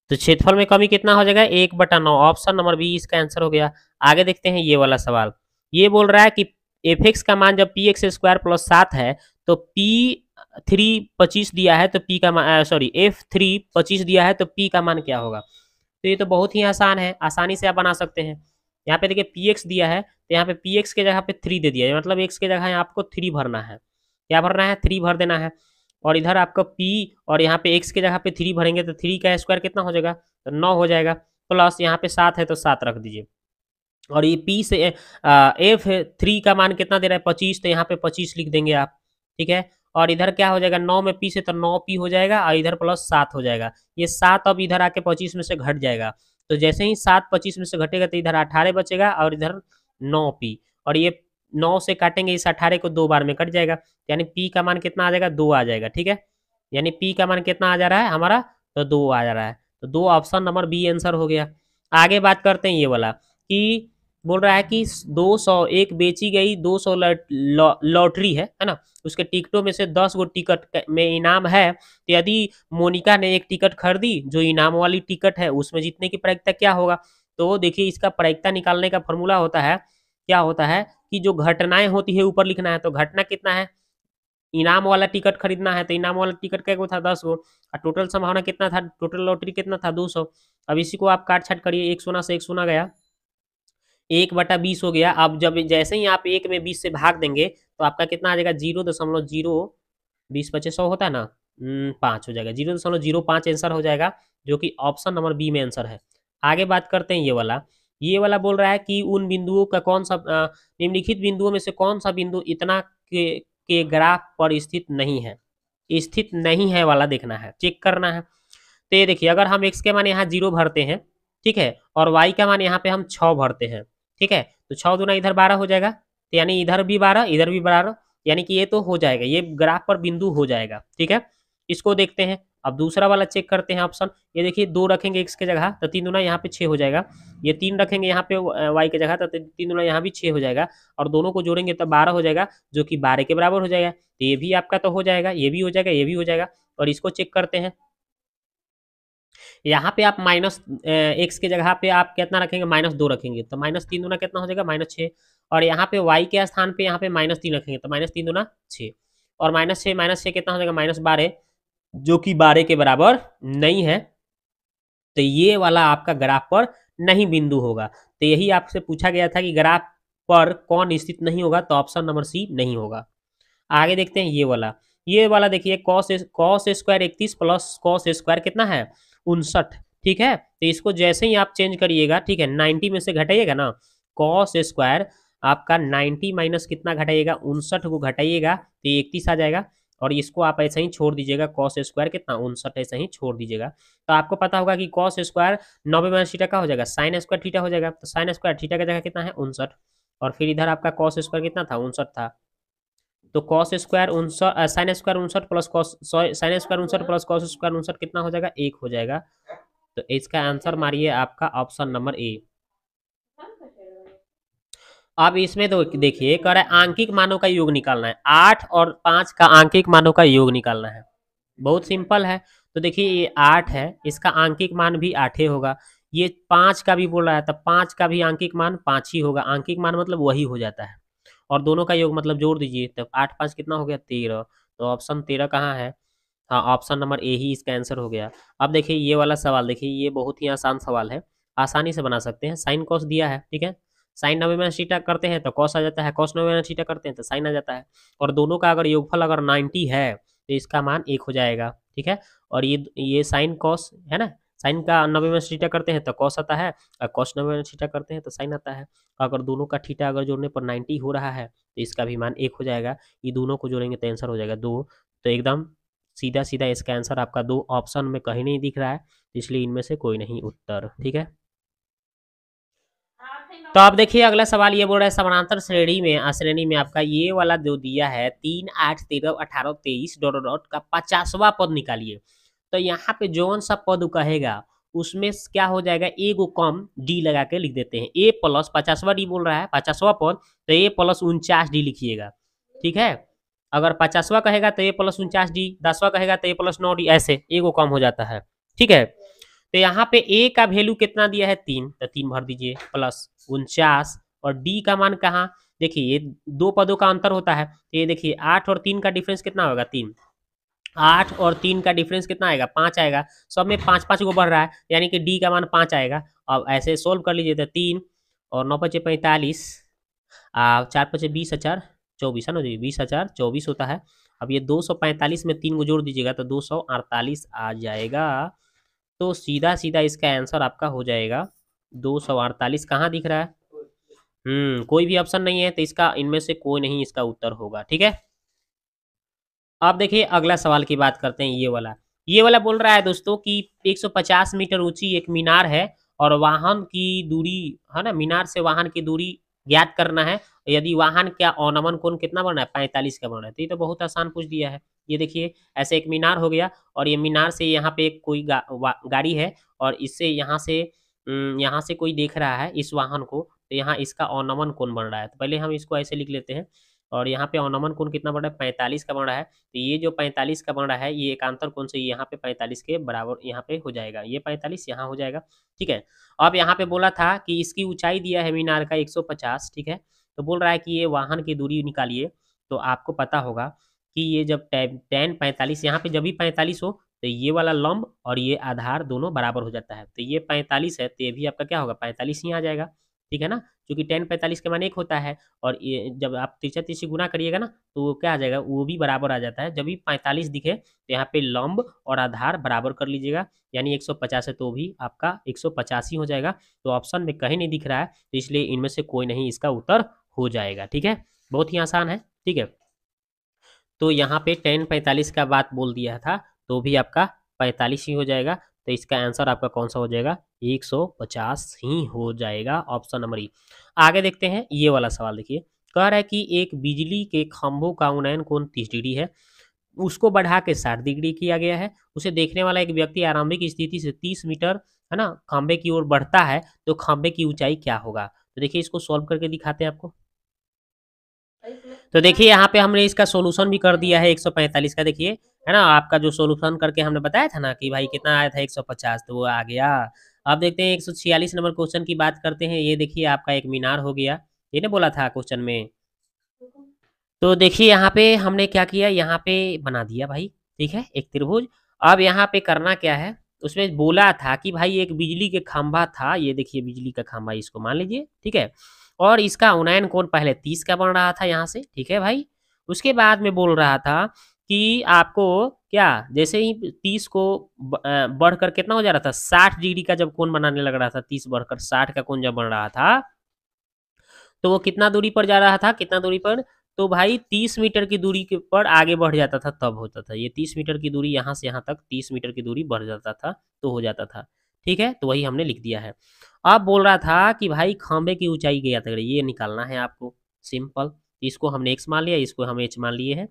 तो क्षेत्रफल में कमी कितना हो जाएगा एक बटा नौ ऑप्शन नंबर बी इसका आंसर हो गया आगे देखते हैं ये वाला सवाल ये बोल रहा है कि एफ एक्स का मान जब पी एक्स स्क्वायर प्लस सात है तो पी थ्री पच्चीस दिया है तो पी का मान सॉरी एफ थ्री पच्चीस दिया है तो पी का मान क्या होगा तो ये तो बहुत ही आसान है आसानी से आप बना सकते हैं यहाँ पे देखिए पी एक्स दिया है तो यहाँ पे पी एक्स के जगह पे थ्री दे दिया है मतलब एक्स के जगह आपको थ्री भरना है क्या भरना है थ्री भर देना है और इधर आपका पी और यहाँ पे एक्स के जगह पे थ्री भरेंगे तो थ्री का स्क्वायर कितना हो जाएगा तो नौ हो जाएगा प्लस यहाँ पे सात है तो सात रख दीजिए और ये पी से एफ थ्री का मान कितना दे रहा है पच्चीस तो यहाँ पे पच्चीस लिख देंगे आप ठीक है और इधर क्या हो जाएगा नौ में पी से तो नौ पी हो जाएगा और इधर प्लस सात हो जाएगा ये सात अब इधर आके पच्चीस में से घट जाएगा तो जैसे ही सात पच्चीस में से घटेगा तो इधर अठारह बचेगा और इधर नौ पी और ये नौ से काटेंगे इस अठारह को दो बार में कट जाएगा यानी पी का मान कितना आ जाएगा दो आ जाएगा ठीक है यानी पी का मान कितना आ जा रहा है हमारा तो दो आ जा रहा है तो दो ऑप्शन नंबर बी आंसर हो गया आगे बात करते हैं ये वाला कि बोल रहा है कि दो सौ एक बेची गई दो सौ लॉटरी है है ना उसके टिकटों में से दस गो टिकट में इनाम है तो यदि मोनिका ने एक टिकट खरीदी जो इनाम वाली टिकट है उसमें जीतने की प्रायिकता क्या होगा तो देखिए इसका प्रायिकता निकालने का फॉर्मूला होता है क्या होता है कि जो घटनाएं होती है ऊपर लिखना है तो घटना कितना है इनाम वाला टिकट खरीदना है तो इनाम वाला टिकट क्या था दस गो और टोटल संभावना कितना था टोटल लॉटरी कितना था दो सौ अब इसी को आप काट छाट करिए एक सोना से एक सोना गया एक बटा बीस हो गया अब जब जैसे ही आप एक में बीस से भाग देंगे तो आपका कितना आ जाएगा जीरो दशमलव जीरो बीस पच्चीस सौ होता है ना हम्म, पाँच हो जाएगा जीरो दशमलव जीरो पाँच आंसर हो जाएगा जो कि ऑप्शन नंबर बी में आंसर है आगे बात करते हैं ये वाला ये वाला बोल रहा है कि उन बिंदुओं का कौन सा निम्नलिखित बिंदुओं में से कौन सा बिंदु इतना के, के ग्राफ पर स्थित नहीं है स्थित नहीं है वाला देखना है चेक करना है तो ये देखिए अगर हम एक्स के मान यहाँ जीरो भरते हैं ठीक है और वाई का मान यहाँ पे हम छ भरते हैं ठीक है तो छः दुना इधर बारह हो जाएगा तो यानी इधर भी बारह इधर भी बारह यानी कि ये तो हो जाएगा ये ग्राफ पर बिंदु हो जाएगा ठीक है इसको देखते हैं अब दूसरा वाला चेक करते हैं ऑप्शन ये देखिए दो रखेंगे एक्स के जगह तो तीन दुना यहाँ पे छः हो जाएगा ये तीन रखेंगे यहाँ पे वाई के जगह तो तीन दुना यहाँ भी छः हो जाएगा और दोनों को जोड़ेंगे तो बारह हो जाएगा जो कि बारह के बराबर हो जाएगा तो ये भी आपका तो हो जाएगा ये भी हो जाएगा ये भी हो जाएगा और इसको चेक करते हैं यहाँ पे आप माइनस एक्स के जगह पे आप कितना रखेंगे माइनस दो रखेंगे तो माइनस तीन दुना कितना हो जाएगा माइनस छः और यहाँ पे वाई के स्थान पे यहाँ पे माइनस तीन रखेंगे तो माइनस तीन दुना छः और माइनस छः माइनस छः कितना हो जाएगा माइनस बारह जो कि बारह के बराबर नहीं है तो ये वाला आपका ग्राफ पर नहीं बिंदु होगा तो यही आपसे पूछा गया था कि ग्राफ पर कौन स्थित नहीं होगा तो ऑप्शन नंबर सी नहीं होगा आगे देखते हैं ये वाला ये वाला देखिए कॉस कॉस स्क्वायर इकतीस प्लस कॉस स्क्वायर कितना है उनसठ ठीक है तो इसको जैसे ही आप चेंज करिएगा ठीक है नाइन्टी में से घटाइएगा ना कॉस स्क्वायर आपका नाइन्टी माइनस कितना घटाइएगा उनसठ को घटाइएगा तो इकतीस आ जाएगा और इसको आप ऐसे ही छोड़ दीजिएगा कॉस स्क्वायर कितना उनसठ ऐसे ही छोड़ दीजिएगा तो आपको पता होगा कि कॉस स्क्वायर नब्बे माइनस थीटा का हो जाएगा साइन स्क्वायर थीटा हो जाएगा तो साइन स्क्वायर थीटा का जगह कितना है उनसठ और फिर इधर आपका कॉस स्क्वायर कितना था उनसठ था तो कॉस स्क्वायर उनसठ साइन स्क्वायर उनसठ प्लस कॉस साइन स्क्वायर उनसठ प्लस कॉस स्क्वायर उनसठ कितना हो जाएगा एक हो जाएगा तो इसका आंसर मारिए आपका ऑप्शन नंबर ए अब इसमें तो देखिए कह रहा है आंकिक मानों का योग निकालना है आठ और पांच का आंकिक मानों का योग निकालना है बहुत सिंपल है तो देखिए ये आठ है इसका आंकिक मान भी आठे होगा ये पांच का भी बोल रहा है तो पांच का भी आंकिक मान पांच ही होगा आंकिक मान मतलब वही हो जाता है और दोनों का योग मतलब जोड़ दीजिए तब आठ पाँच कितना हो गया तेरह तो ऑप्शन तेरह कहाँ है हाँ ऑप्शन नंबर ए ही इसका आंसर हो गया अब देखिए ये वाला सवाल देखिए ये बहुत ही आसान सवाल है आसानी से बना सकते हैं साइन कॉस दिया है ठीक है साइन नब्बे में सीटा करते हैं तो कॉस आ जाता है कॉस नब्बे में सीटा करते हैं तो साइन आ जाता है और दोनों का अगर योगफल अगर नाइन्टी है तो इसका मान एक हो जाएगा ठीक है और ये ये साइन कॉस है ना साइन का नब्बे में थीटा करते हैं तो कॉस आता है और कॉस नब्बे में थीटा करते हैं तो साइन आता है तो अगर दोनों का थीटा अगर जोड़ने पर नाइन्टी हो रहा है तो इसका भी मान एक हो जाएगा ये दोनों को जोड़ेंगे तो आंसर हो जाएगा दो तो एकदम सीधा सीधा इसका आंसर आपका दो ऑप्शन में कहीं नहीं दिख रहा है तो इसलिए इनमें से कोई नहीं उत्तर ठीक है तो आप देखिए अगला सवाल ये बोल रहा है समानांतर श्रेणी में श्रेणी में आपका ये वाला जो दिया है तीन आठ तेरह अठारह तेईस डॉट डॉट का पचासवा पद निकालिए तो यहाँ पे जौन सा पद कहेगा उसमें क्या हो जाएगा ए को कम डी लगा के लिख देते हैं ए प्लस पचासवा डी बोल रहा है पचासवा पद तो ए प्लस उनचास डी लिखिएगा ठीक है अगर पचासवा कहेगा तो ए प्लस उनचास डी दसवा कहेगा तो ए प्लस नौ डी ऐसे ए को कम हो जाता है ठीक है तो यहाँ पे ए का वेल्यू कितना दिया है तीन तो तीन भर दीजिए प्लस उनचास और डी का मान कहाँ देखिए ये दो पदों का अंतर होता है तो ये देखिए आठ और तीन का डिफरेंस कितना होगा तीन आठ और तीन का डिफरेंस कितना आएगा पाँच आएगा सब में पाँच पाँच को बढ़ रहा है यानी कि डी का मान पाँच आएगा अब ऐसे सोल्व कर लीजिए तो तीन और नौ पचे पैंतालीस चार पचे बीस हजार चौबीस है ना जी बीस हजार चौबीस होता है अब ये दो सौ पैंतालीस में तीन को जोड़ दीजिएगा तो दो सौ अड़तालीस आ जाएगा तो सीधा सीधा इसका आंसर आपका हो जाएगा दो सौ अड़तालीस कहाँ दिख रहा है हम्म कोई भी ऑप्शन नहीं है तो इसका इनमें से कोई नहीं इसका उत्तर होगा ठीक है अब देखिए अगला सवाल की बात करते हैं ये वाला ये वाला बोल रहा है दोस्तों कि 150 मीटर ऊंची एक मीनार है और वाहन की दूरी है ना मीनार से वाहन की दूरी ज्ञात करना है यदि वाहन का अनमन कोण कितना बना है पैंतालीस का बना है तो ये तो बहुत आसान पूछ दिया है ये देखिए ऐसे एक मीनार हो गया और ये मीनार से यहाँ पे कोई गा, गाड़ी है और इससे यहाँ से यहाँ से कोई देख रहा है इस वाहन को तो यहाँ इसका अवनमन कौन बन रहा है तो पहले हम इसको ऐसे लिख लेते हैं और यहाँ पे अनमन कोण कितना बड़ा है पैंतालीस का बड़ा है तो ये जो पैंतालीस का बड़ा है ये एकांतर कौन से यहाँ पे पैंतालीस के बराबर यहाँ पे हो जाएगा ये पैंतालीस यहाँ हो जाएगा ठीक है अब यहाँ पे बोला था कि इसकी ऊंचाई दिया है मीनार का एक ठीक है तो बोल रहा है कि ये वाहन की दूरी निकालिए तो आपको पता होगा कि ये जब टेन पैंतालीस यहाँ पे जब भी पैंतालीस हो तो ये वाला लंब और ये आधार दोनों बराबर हो जाता है तो ये पैंतालीस है तो ये भी आपका क्या होगा पैंतालीस ही आ जाएगा ठीक है ना क्योंकि टेन पैंतालीस के मान एक होता है और ये जब आप तिरछा तिरछी गुना करिएगा ना तो वो क्या आ जाएगा वो भी बराबर आ जाता है जब भी पैंतालीस दिखे तो यहाँ पे लंब और आधार बराबर कर लीजिएगा यानी 150 है तो भी आपका एक ही हो जाएगा तो ऑप्शन में कहीं नहीं दिख रहा है तो इसलिए इनमें से कोई नहीं इसका उत्तर हो जाएगा ठीक है बहुत ही आसान है ठीक है तो यहाँ पे टेन पैंतालीस का बात बोल दिया था तो भी आपका पैंतालीस ही हो जाएगा तो इसका आंसर आपका कौन सा हो जाएगा 150 ही हो जाएगा ऑप्शन नंबर ई आगे देखते हैं ये वाला सवाल देखिए कह रहा है कि एक बिजली के खम्भों का उन्नयन कौन तीस डिग्री है उसको बढ़ा के साठ डिग्री किया गया है उसे देखने वाला एक व्यक्ति आरंभिक स्थिति से तीस मीटर है ना खंभे की ओर बढ़ता है तो खंभे की ऊंचाई क्या होगा तो देखिए इसको सॉल्व करके दिखाते हैं आपको तो देखिए यहाँ पे हमने इसका सोल्यूशन भी कर दिया है 145 का देखिए है ना आपका जो सोल्यूशन करके हमने बताया था ना कि भाई कितना आया था 150 तो वो आ गया अब देखते हैं 146 नंबर क्वेश्चन की बात करते हैं ये देखिए आपका एक मीनार हो गया ये ने बोला था क्वेश्चन में तो देखिए यहाँ पे हमने क्या किया यहाँ पे बना दिया भाई ठीक है एक त्रिभुज अब यहाँ पे करना क्या है उसमें बोला था कि भाई एक बिजली के खंभा था ये देखिए बिजली का खंभा इसको मान लीजिए ठीक है और इसका उन्नयन कोण पहले तीस का बन रहा था यहाँ से ठीक है भाई उसके बाद में बोल रहा था कि आपको क्या जैसे ही तीस को बढ़कर कितना हो जा रहा था साठ डिग्री का जब कोण बनाने लग रहा था तीस बढ़कर साठ का कोण जब बन रहा था तो वो कितना दूरी पर जा रहा था कितना दूरी पर तो भाई तीस मीटर की दूरी के पर आगे बढ़ जाता था तब होता था ये तीस मीटर की दूरी यहाँ से यहाँ तक तीस मीटर की दूरी बढ़ जाता था तो हो जाता था ठीक है तो वही हमने लिख दिया है अब बोल रहा था कि भाई खंबे की ऊंचाई गया था ये निकालना है आपको सिंपल इसको हमने एक्स मान लिया इसको हम एच मान लिए है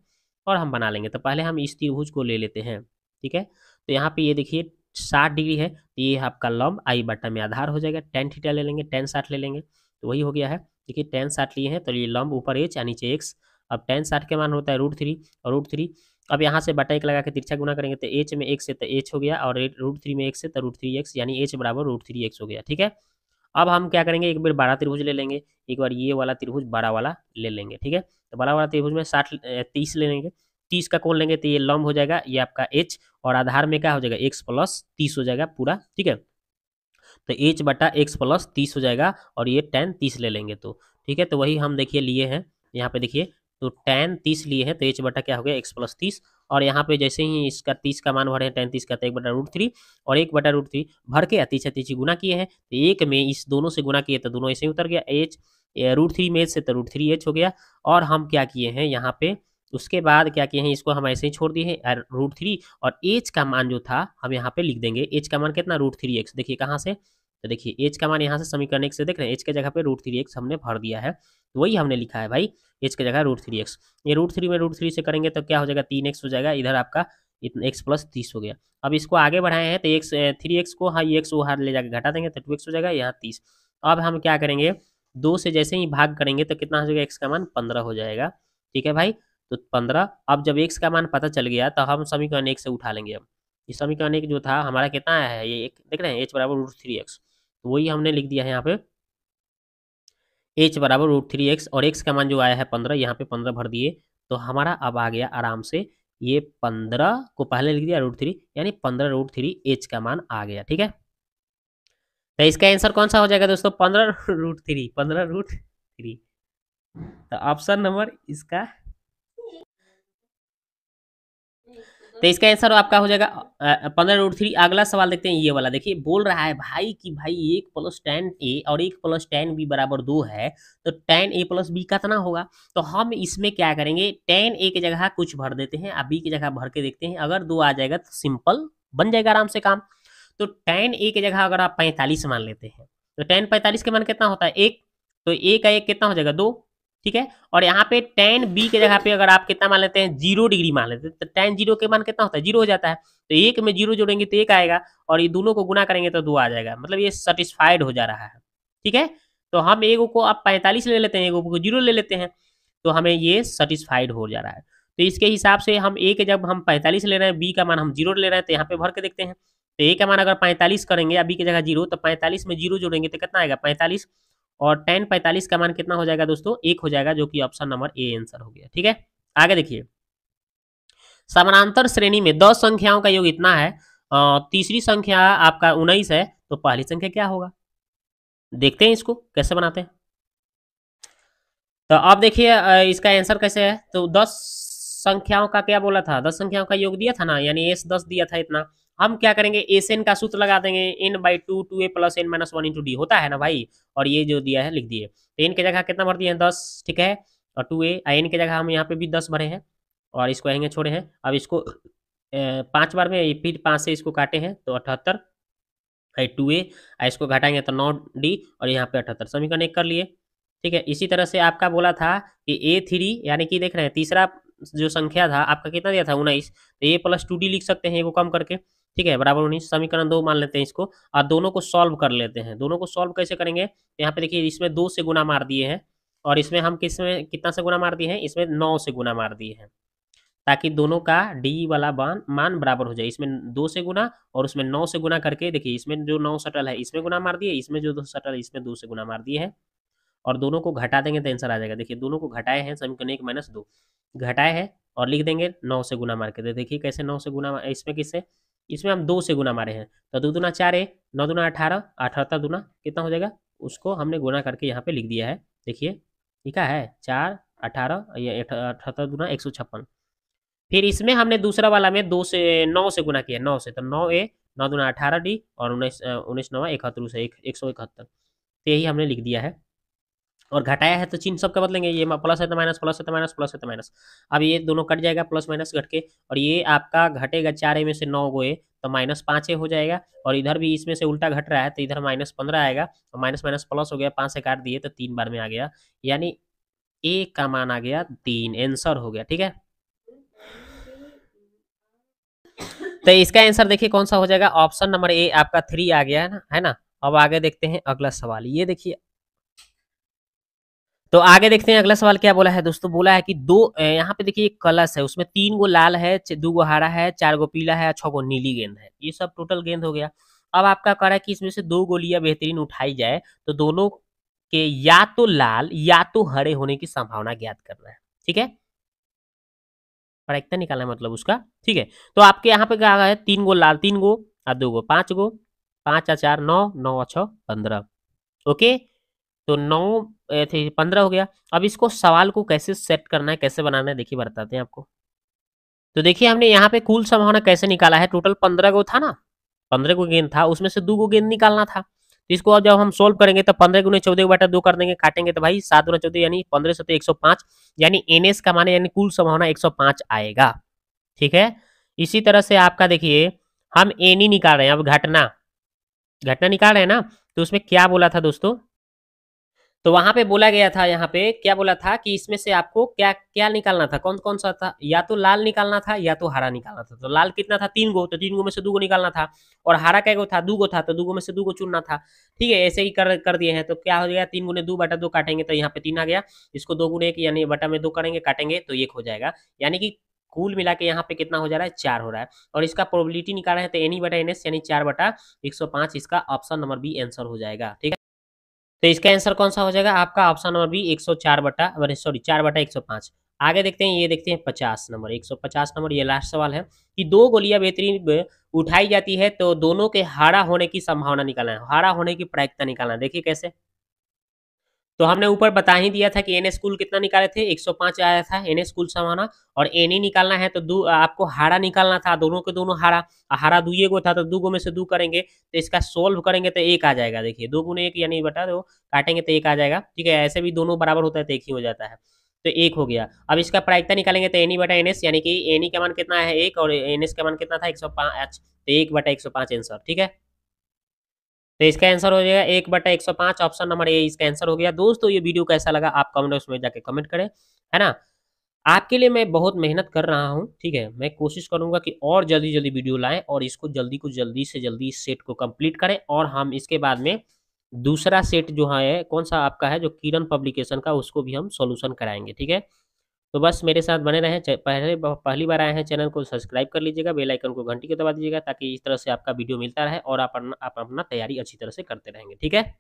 और हम बना लेंगे तो पहले हम इस त्रिभुज को ले लेते हैं ठीक है तो यहाँ पे ये देखिए साठ डिग्री है तो ये आपका लम्ब आई बटा में आधार हो जाएगा टेन थीटा ले लेंगे टेन साठ ले लेंगे तो वही हो गया है देखिए टेन साठ लिए हैं तो ये लम्ब ऊपर एच या नीचे एक्स अब टेन साठ के मान होता है रूट थ्री और रूट थ्री अब यहाँ से बटा एक लगा के तिरछा गुना करेंगे तो एच में एक से तो एच हो गया और रूट थ्री में एक से तो रूट थ्री एक्स यानी एच बराबर रूट थ्री एक्स हो गया ठीक है अब हम क्या करेंगे एक बार बड़ा त्रिभुज ले लेंगे एक बार ये वाला त्रिभुज बड़ा वाला ले लेंगे ठीक है तो बड़ा वाला त्रिभुज में साठ तीस ले लेंगे तीस का कोण लेंगे तो ये लम्ब हो जाएगा ये आपका एच और आधार में क्या हो जाएगा एक्स प्लस तीस हो जाएगा पूरा ठीक है तो एच बटा एक्स प्लस तीस हो जाएगा और ये टेन तीस ले लेंगे तो ठीक है तो वही हम देखिए लिए हैं यहाँ पे देखिए तो टेन तीस लिए हैं तो एच बटा क्या हो गया एक्स प्लस तीस और यहाँ पे जैसे ही इसका तीस का मान भरे हैं टेन तीस का तो एक बटा रूट थ्री और एक बटा रूट थ्री भर के अतिछा तिछी गुना किए हैं तो एक में इस दोनों से गुना किए तो दोनों ऐसे ही उतर गया एच रूट थ्री में एच से तो रूट थ्री एच हो गया और हम क्या किए हैं यहाँ पे उसके बाद क्या किए हैं इसको हम ऐसे ही छोड़ दिए हैं रूट थ्री और एच का मान जो था हम यहाँ पे लिख देंगे एच का मान कितना रूट थ्री एक्स देखिए कहाँ से तो देखिए एच का मान यहाँ से समीकरण एक से देख रहे हैं एच के जगह पे रूट थ्री एक्स हमने भर दिया है तो वही हमने लिखा है भाई एच के जगह रूट थ्री एक्स ये रूट थ्री में रूट थ्री से करेंगे तो क्या हो जाएगा तीन एक्स हो जाएगा इधर आपका इतना एक्स प्लस तीस हो गया अब इसको आगे बढ़ाए हैं तो एक्स थ्री एक्स को हाँ एक्स वो हार ले जाकर घटा देंगे तो टू एक्स हो जाएगा यहाँ तीस अब हम क्या करेंगे दो से जैसे ही भाग करेंगे तो कितना हो जाएगा एक्स का मान पंद्रह हो जाएगा ठीक है भाई तो पंद्रह अब जब एक्स का मान पता चल गया तो हम समीकरण एक से उठा लेंगे अब ये समीकरण एक जो था हमारा कितना आया है ये एक देख रहे हैं एच बराबर रूट थ्री एक्स तो वही हमने लिख दिया है यहाँ पे एच बराबर रूट थ्री एक्स और एक्स का मान जो आया है पंद्रह यहाँ पे पंद्रह भर दिए तो हमारा अब आ गया आराम से ये पंद्रह को पहले लिख दिया रूट थ्री यानी पंद्रह रूट थ्री एच का मान आ गया ठीक है तो इसका आंसर कौन सा हो जाएगा दोस्तों पंद्रह रूट थ्री पंद्रह रूट थ्री तो ऑप्शन नंबर इसका तो इसका आंसर आपका हो जाएगा पंद्रह रूट थ्री अगला सवाल देखते हैं ये वाला देखिए बोल रहा है भाई कि भाई एक प्लस टेन ए और एक प्लस टेन बी बराबर दो है तो टेन ए प्लस बी कितना होगा तो हम इसमें क्या करेंगे टेन ए की जगह कुछ भर देते हैं और बी की जगह भर के देखते हैं अगर दो आ जाएगा तो सिंपल बन जाएगा आराम से काम तो टेन ए की जगह अगर आप पैंतालीस मान लेते हैं तो टेन पैंतालीस के मान कितना होता है एक तो ए का एक कितना हो जाएगा दो ठीक है और यहाँ पे टेन बी के जगह पे अगर आप कितना मान लेते हैं जीरो डिग्री मान लेते हैं तो टेन जीरो के मान कितना होता है जीरो हो जाता है तो एक में जीरो जोड़ेंगे तो एक आएगा और ये दोनों को गुना करेंगे तो दो आ जाएगा मतलब ये सेटिस्फाइड हो जा रहा है ठीक है तो हम एक को आप पैंतालीस ले लेते हैं एक को जीरो ले लेते हैं तो हमें ये सेटिस्फाइड हो जा रहा है तो इसके हिसाब से हम ए के जब हम पैंतालीस ले रहे हैं बी का मान हम जीरो ले रहे हैं तो यहाँ पे भर के देखते हैं तो ए का मान अगर पैंतालीस करेंगे अभी की जगह जीरो तो पैंतालीस में जीरो जोड़ेंगे तो कितना आएगा पैंतालीस और टेन पैंतालीस का मान कितना हो जाएगा दोस्तों एक हो जाएगा जो कि ऑप्शन नंबर ए आंसर हो गया ठीक है आगे देखिए समानांतर श्रेणी में दस संख्याओं का योग इतना है तीसरी संख्या आपका उन्नीस है तो पहली संख्या क्या होगा देखते हैं इसको कैसे बनाते हैं तो अब देखिए इसका आंसर कैसे है तो दस संख्याओं का क्या बोला था दस संख्याओं का योग दिया था ना यानी एस दस दिया था इतना हम क्या करेंगे एस एन का सूत्र लगा देंगे n by two two A plus N minus one into D होता है ना भाई और ये जो दिया है लिख दिए तो एन की जगह कितना भर दिए हैं दस ठीक है और टू ए एन की जगह हम यहाँ पे भी दस भरे हैं और इसको आएंगे छोड़े हैं अब इसको पाँच बार में फिर पाँच से इसको काटे हैं तो अठहत्तर आई टू ए इसको घटाएंगे तो नौ डी और यहाँ पे अठहत्तर समीकरण एक कर लिए ठीक है इसी तरह से आपका बोला था कि ए थ्री यानी कि देख रहे हैं तीसरा जो संख्या था आपका कितना दिया था उन्नीस तो ए प्लस टू डी लिख सकते हैं ये को कम करके ठीक है बराबर उन्नीस समीकरण दो मान लेते हैं इसको और दोनों को सॉल्व कर लेते हैं दोनों को सॉल्व कैसे करेंगे यहाँ पे देखिए इसमें दो से गुना मार दिए हैं और इसमें हम किस में कितना से गुना मार दिए हैं इसमें नौ से गुना मार दिए हैं ताकि दोनों का डी वाला मान मान बराबर हो जाए इसमें दो से गुना और उसमें नौ से गुना करके देखिए इसमें जो नौ सटल है इसमें गुना मार दिए इसमें जो दो सटल है इसमें दो से गुना मार दिए है और दोनों को घटा देंगे तो आंसर आ जाएगा देखिए दोनों को घटाए हैं समीकरण एक माइनस दो घटाए हैं और लिख देंगे नौ से गुना मार के तो देखिए कैसे नौ से गुना इसमें किससे इसमें हम दो से गुना मारे हैं तो दो दुना चार ए नौ दुना अठारह अठारह दुना कितना हो जाएगा उसको हमने गुना करके यहाँ पे लिख दिया है देखिए ठीक है चार अठारह या अठहत्तर दुना एक सौ छप्पन फिर इसमें हमने दूसरा वाला में दो से नौ से गुना किया नौ से तो नौ ए नौ दुना अठारह डी और उन्नीस उन्नीस नवा इकहत्तर से एक, सौ इकहत्तर तो यही हमने लिख दिया है और घटाया है तो चिन्ह सबका बदलेंगे ये प्लस है तो माइनस प्लस है तो माइनस प्लस है तो माइनस अब ये दोनों कट जाएगा प्लस माइनस घट के और ये आपका घटेगा चार में से नौ गोए तो माइनस पाँच हो जाएगा और इधर भी इसमें से उल्टा घट रहा है तो इधर माइनस पंद्रह आएगा और माइनस माइनस प्लस हो गया पाँच से काट दिए तो तीन बार में आ गया यानी ए का मान आ गया तीन आंसर हो गया ठीक है तो इसका आंसर देखिए कौन सा हो जाएगा ऑप्शन नंबर ए आपका थ्री आ गया है ना है ना अब आगे देखते हैं अगला सवाल ये देखिए तो आगे देखते हैं अगला सवाल क्या बोला है दोस्तों बोला है कि दो यहाँ पे देखिए कलश है उसमें तीन गो लाल है दो गो हरा है चार गो पीला है छो नीली गेंद है ये सब टोटल गेंद हो गया अब आपका कह रहा है कि इसमें से दो गोलियां बेहतरीन उठाई जाए तो दोनों के या तो लाल या तो हरे होने की संभावना ज्ञात करना है ठीक है प्रायिकता निकालना मतलब उसका ठीक है तो आपके यहाँ पे क्या है तीन गो लाल तीन गो और दो गो पांच गो पांच आ चार नौ नौ छह पंद्रह ओके तो नौ थी पंद्रह हो गया अब इसको सवाल को कैसे सेट करना है कैसे बनाना है देखिए बताते हैं आपको तो देखिए हमने यहाँ पे कुल संभावना कैसे निकाला है टोटल पंद्रह गो था ना पंद्रह को गेंद था उसमें से दो गो गेंद निकालना था तो इसको अब जब हम सोल्व करेंगे तो पंद्रह गुना चौदह बटा दो कर देंगे काटेंगे तो भाई सात गुना चौदह यानी पंद्रह सौ एक सौ पांच यानी एन का माने यानी कुल संभावना एक सौ पांच आएगा ठीक है इसी तरह से आपका देखिए हम एन निकाल रहे हैं अब घटना घटना निकाल रहे हैं ना तो उसमें क्या बोला था दोस्तों तो वहां पे बोला गया था यहाँ पे क्या बोला था कि इसमें से आपको क्या क्या निकालना था कौन कौन सा था या तो लाल निकालना था या तो हरा निकालना था तो लाल कितना था तीन गो तो तीन गो में से दो गो निकालना था और हरा क्या गो था दो गो था तो दो गो में से दो गो चुनना था ठीक है ऐसे ही कर कर दिए हैं तो क्या हो गया तीन गुने दो बटा दो काटेंगे तो यहाँ पे तीन आ गया इसको दो गुने एक यानी बटा में दो करेंगे काटेंगे तो एक हो जाएगा यानी कि कुल मिला के यहाँ पे कितना हो जा रहा है चार हो रहा है और इसका प्रोबेबिलिटी निकाल रहे हैं तो एनी e बटा एन यानी चार बटा एक इसका ऑप्शन नंबर बी आंसर हो जाएगा ठीक है तो इसका आंसर कौन सा हो जाएगा आपका ऑप्शन नंबर बी 104 बटा अरे सॉरी चार बटा पांच आगे देखते हैं ये देखते हैं 50 नंबर 150 नंबर ये लास्ट सवाल है कि दो गोलियां बेहतरीन उठाई जाती है तो दोनों के हारा होने की संभावना निकालना है हारा होने की प्रायिकता निकालना है देखिए कैसे तो हमने ऊपर बता ही दिया था कि एन स्कूल कितना निकाले थे 105 आया था एन स्कूल समाना और एन निकालना है तो दो आपको हारा निकालना था दोनों के दोनों हारा हारा दुए गो था तो दो गो में से दो करेंगे तो इसका सोल्व करेंगे तो एक आ जाएगा देखिए दो गुने एक यानी बटा दो काटेंगे तो एक आ जाएगा ठीक है ऐसे भी दोनों बराबर होता है तो एक ही हो जाता है तो एक हो गया अब इसका प्रायिकता निकालेंगे तो एनी e बटा एन यानी कि एनी e का मान कितना है एक और एन का मान कितना था एक सौ अच्छा, तो एक बटा एक सौ पांच आंसर ठीक है तो इसका आंसर हो जाएगा एक बटा एक सौ पांच ऑप्शन नंबर ए इसका आंसर हो गया दोस्तों ये वीडियो कैसा लगा आप कमेंट बॉक्स में जाके कमेंट करें है ना आपके लिए मैं बहुत मेहनत कर रहा हूँ ठीक है मैं कोशिश करूंगा कि और जल्दी जल्दी वीडियो लाएं और इसको जल्दी को जल्दी से जल्दी इस सेट को कंप्लीट करें और हम इसके बाद में दूसरा सेट जो है कौन सा आपका है जो किरण पब्लिकेशन का उसको भी हम सॉल्यूशन कराएंगे ठीक है तो बस मेरे साथ बने रहें पहले पहली बार आए हैं चैनल को सब्सक्राइब कर लीजिएगा बेल आइकन को घंटी को दबा दीजिएगा ताकि इस तरह से आपका वीडियो मिलता रहे और आप अपना आप अपना तैयारी अच्छी तरह से करते रहेंगे ठीक है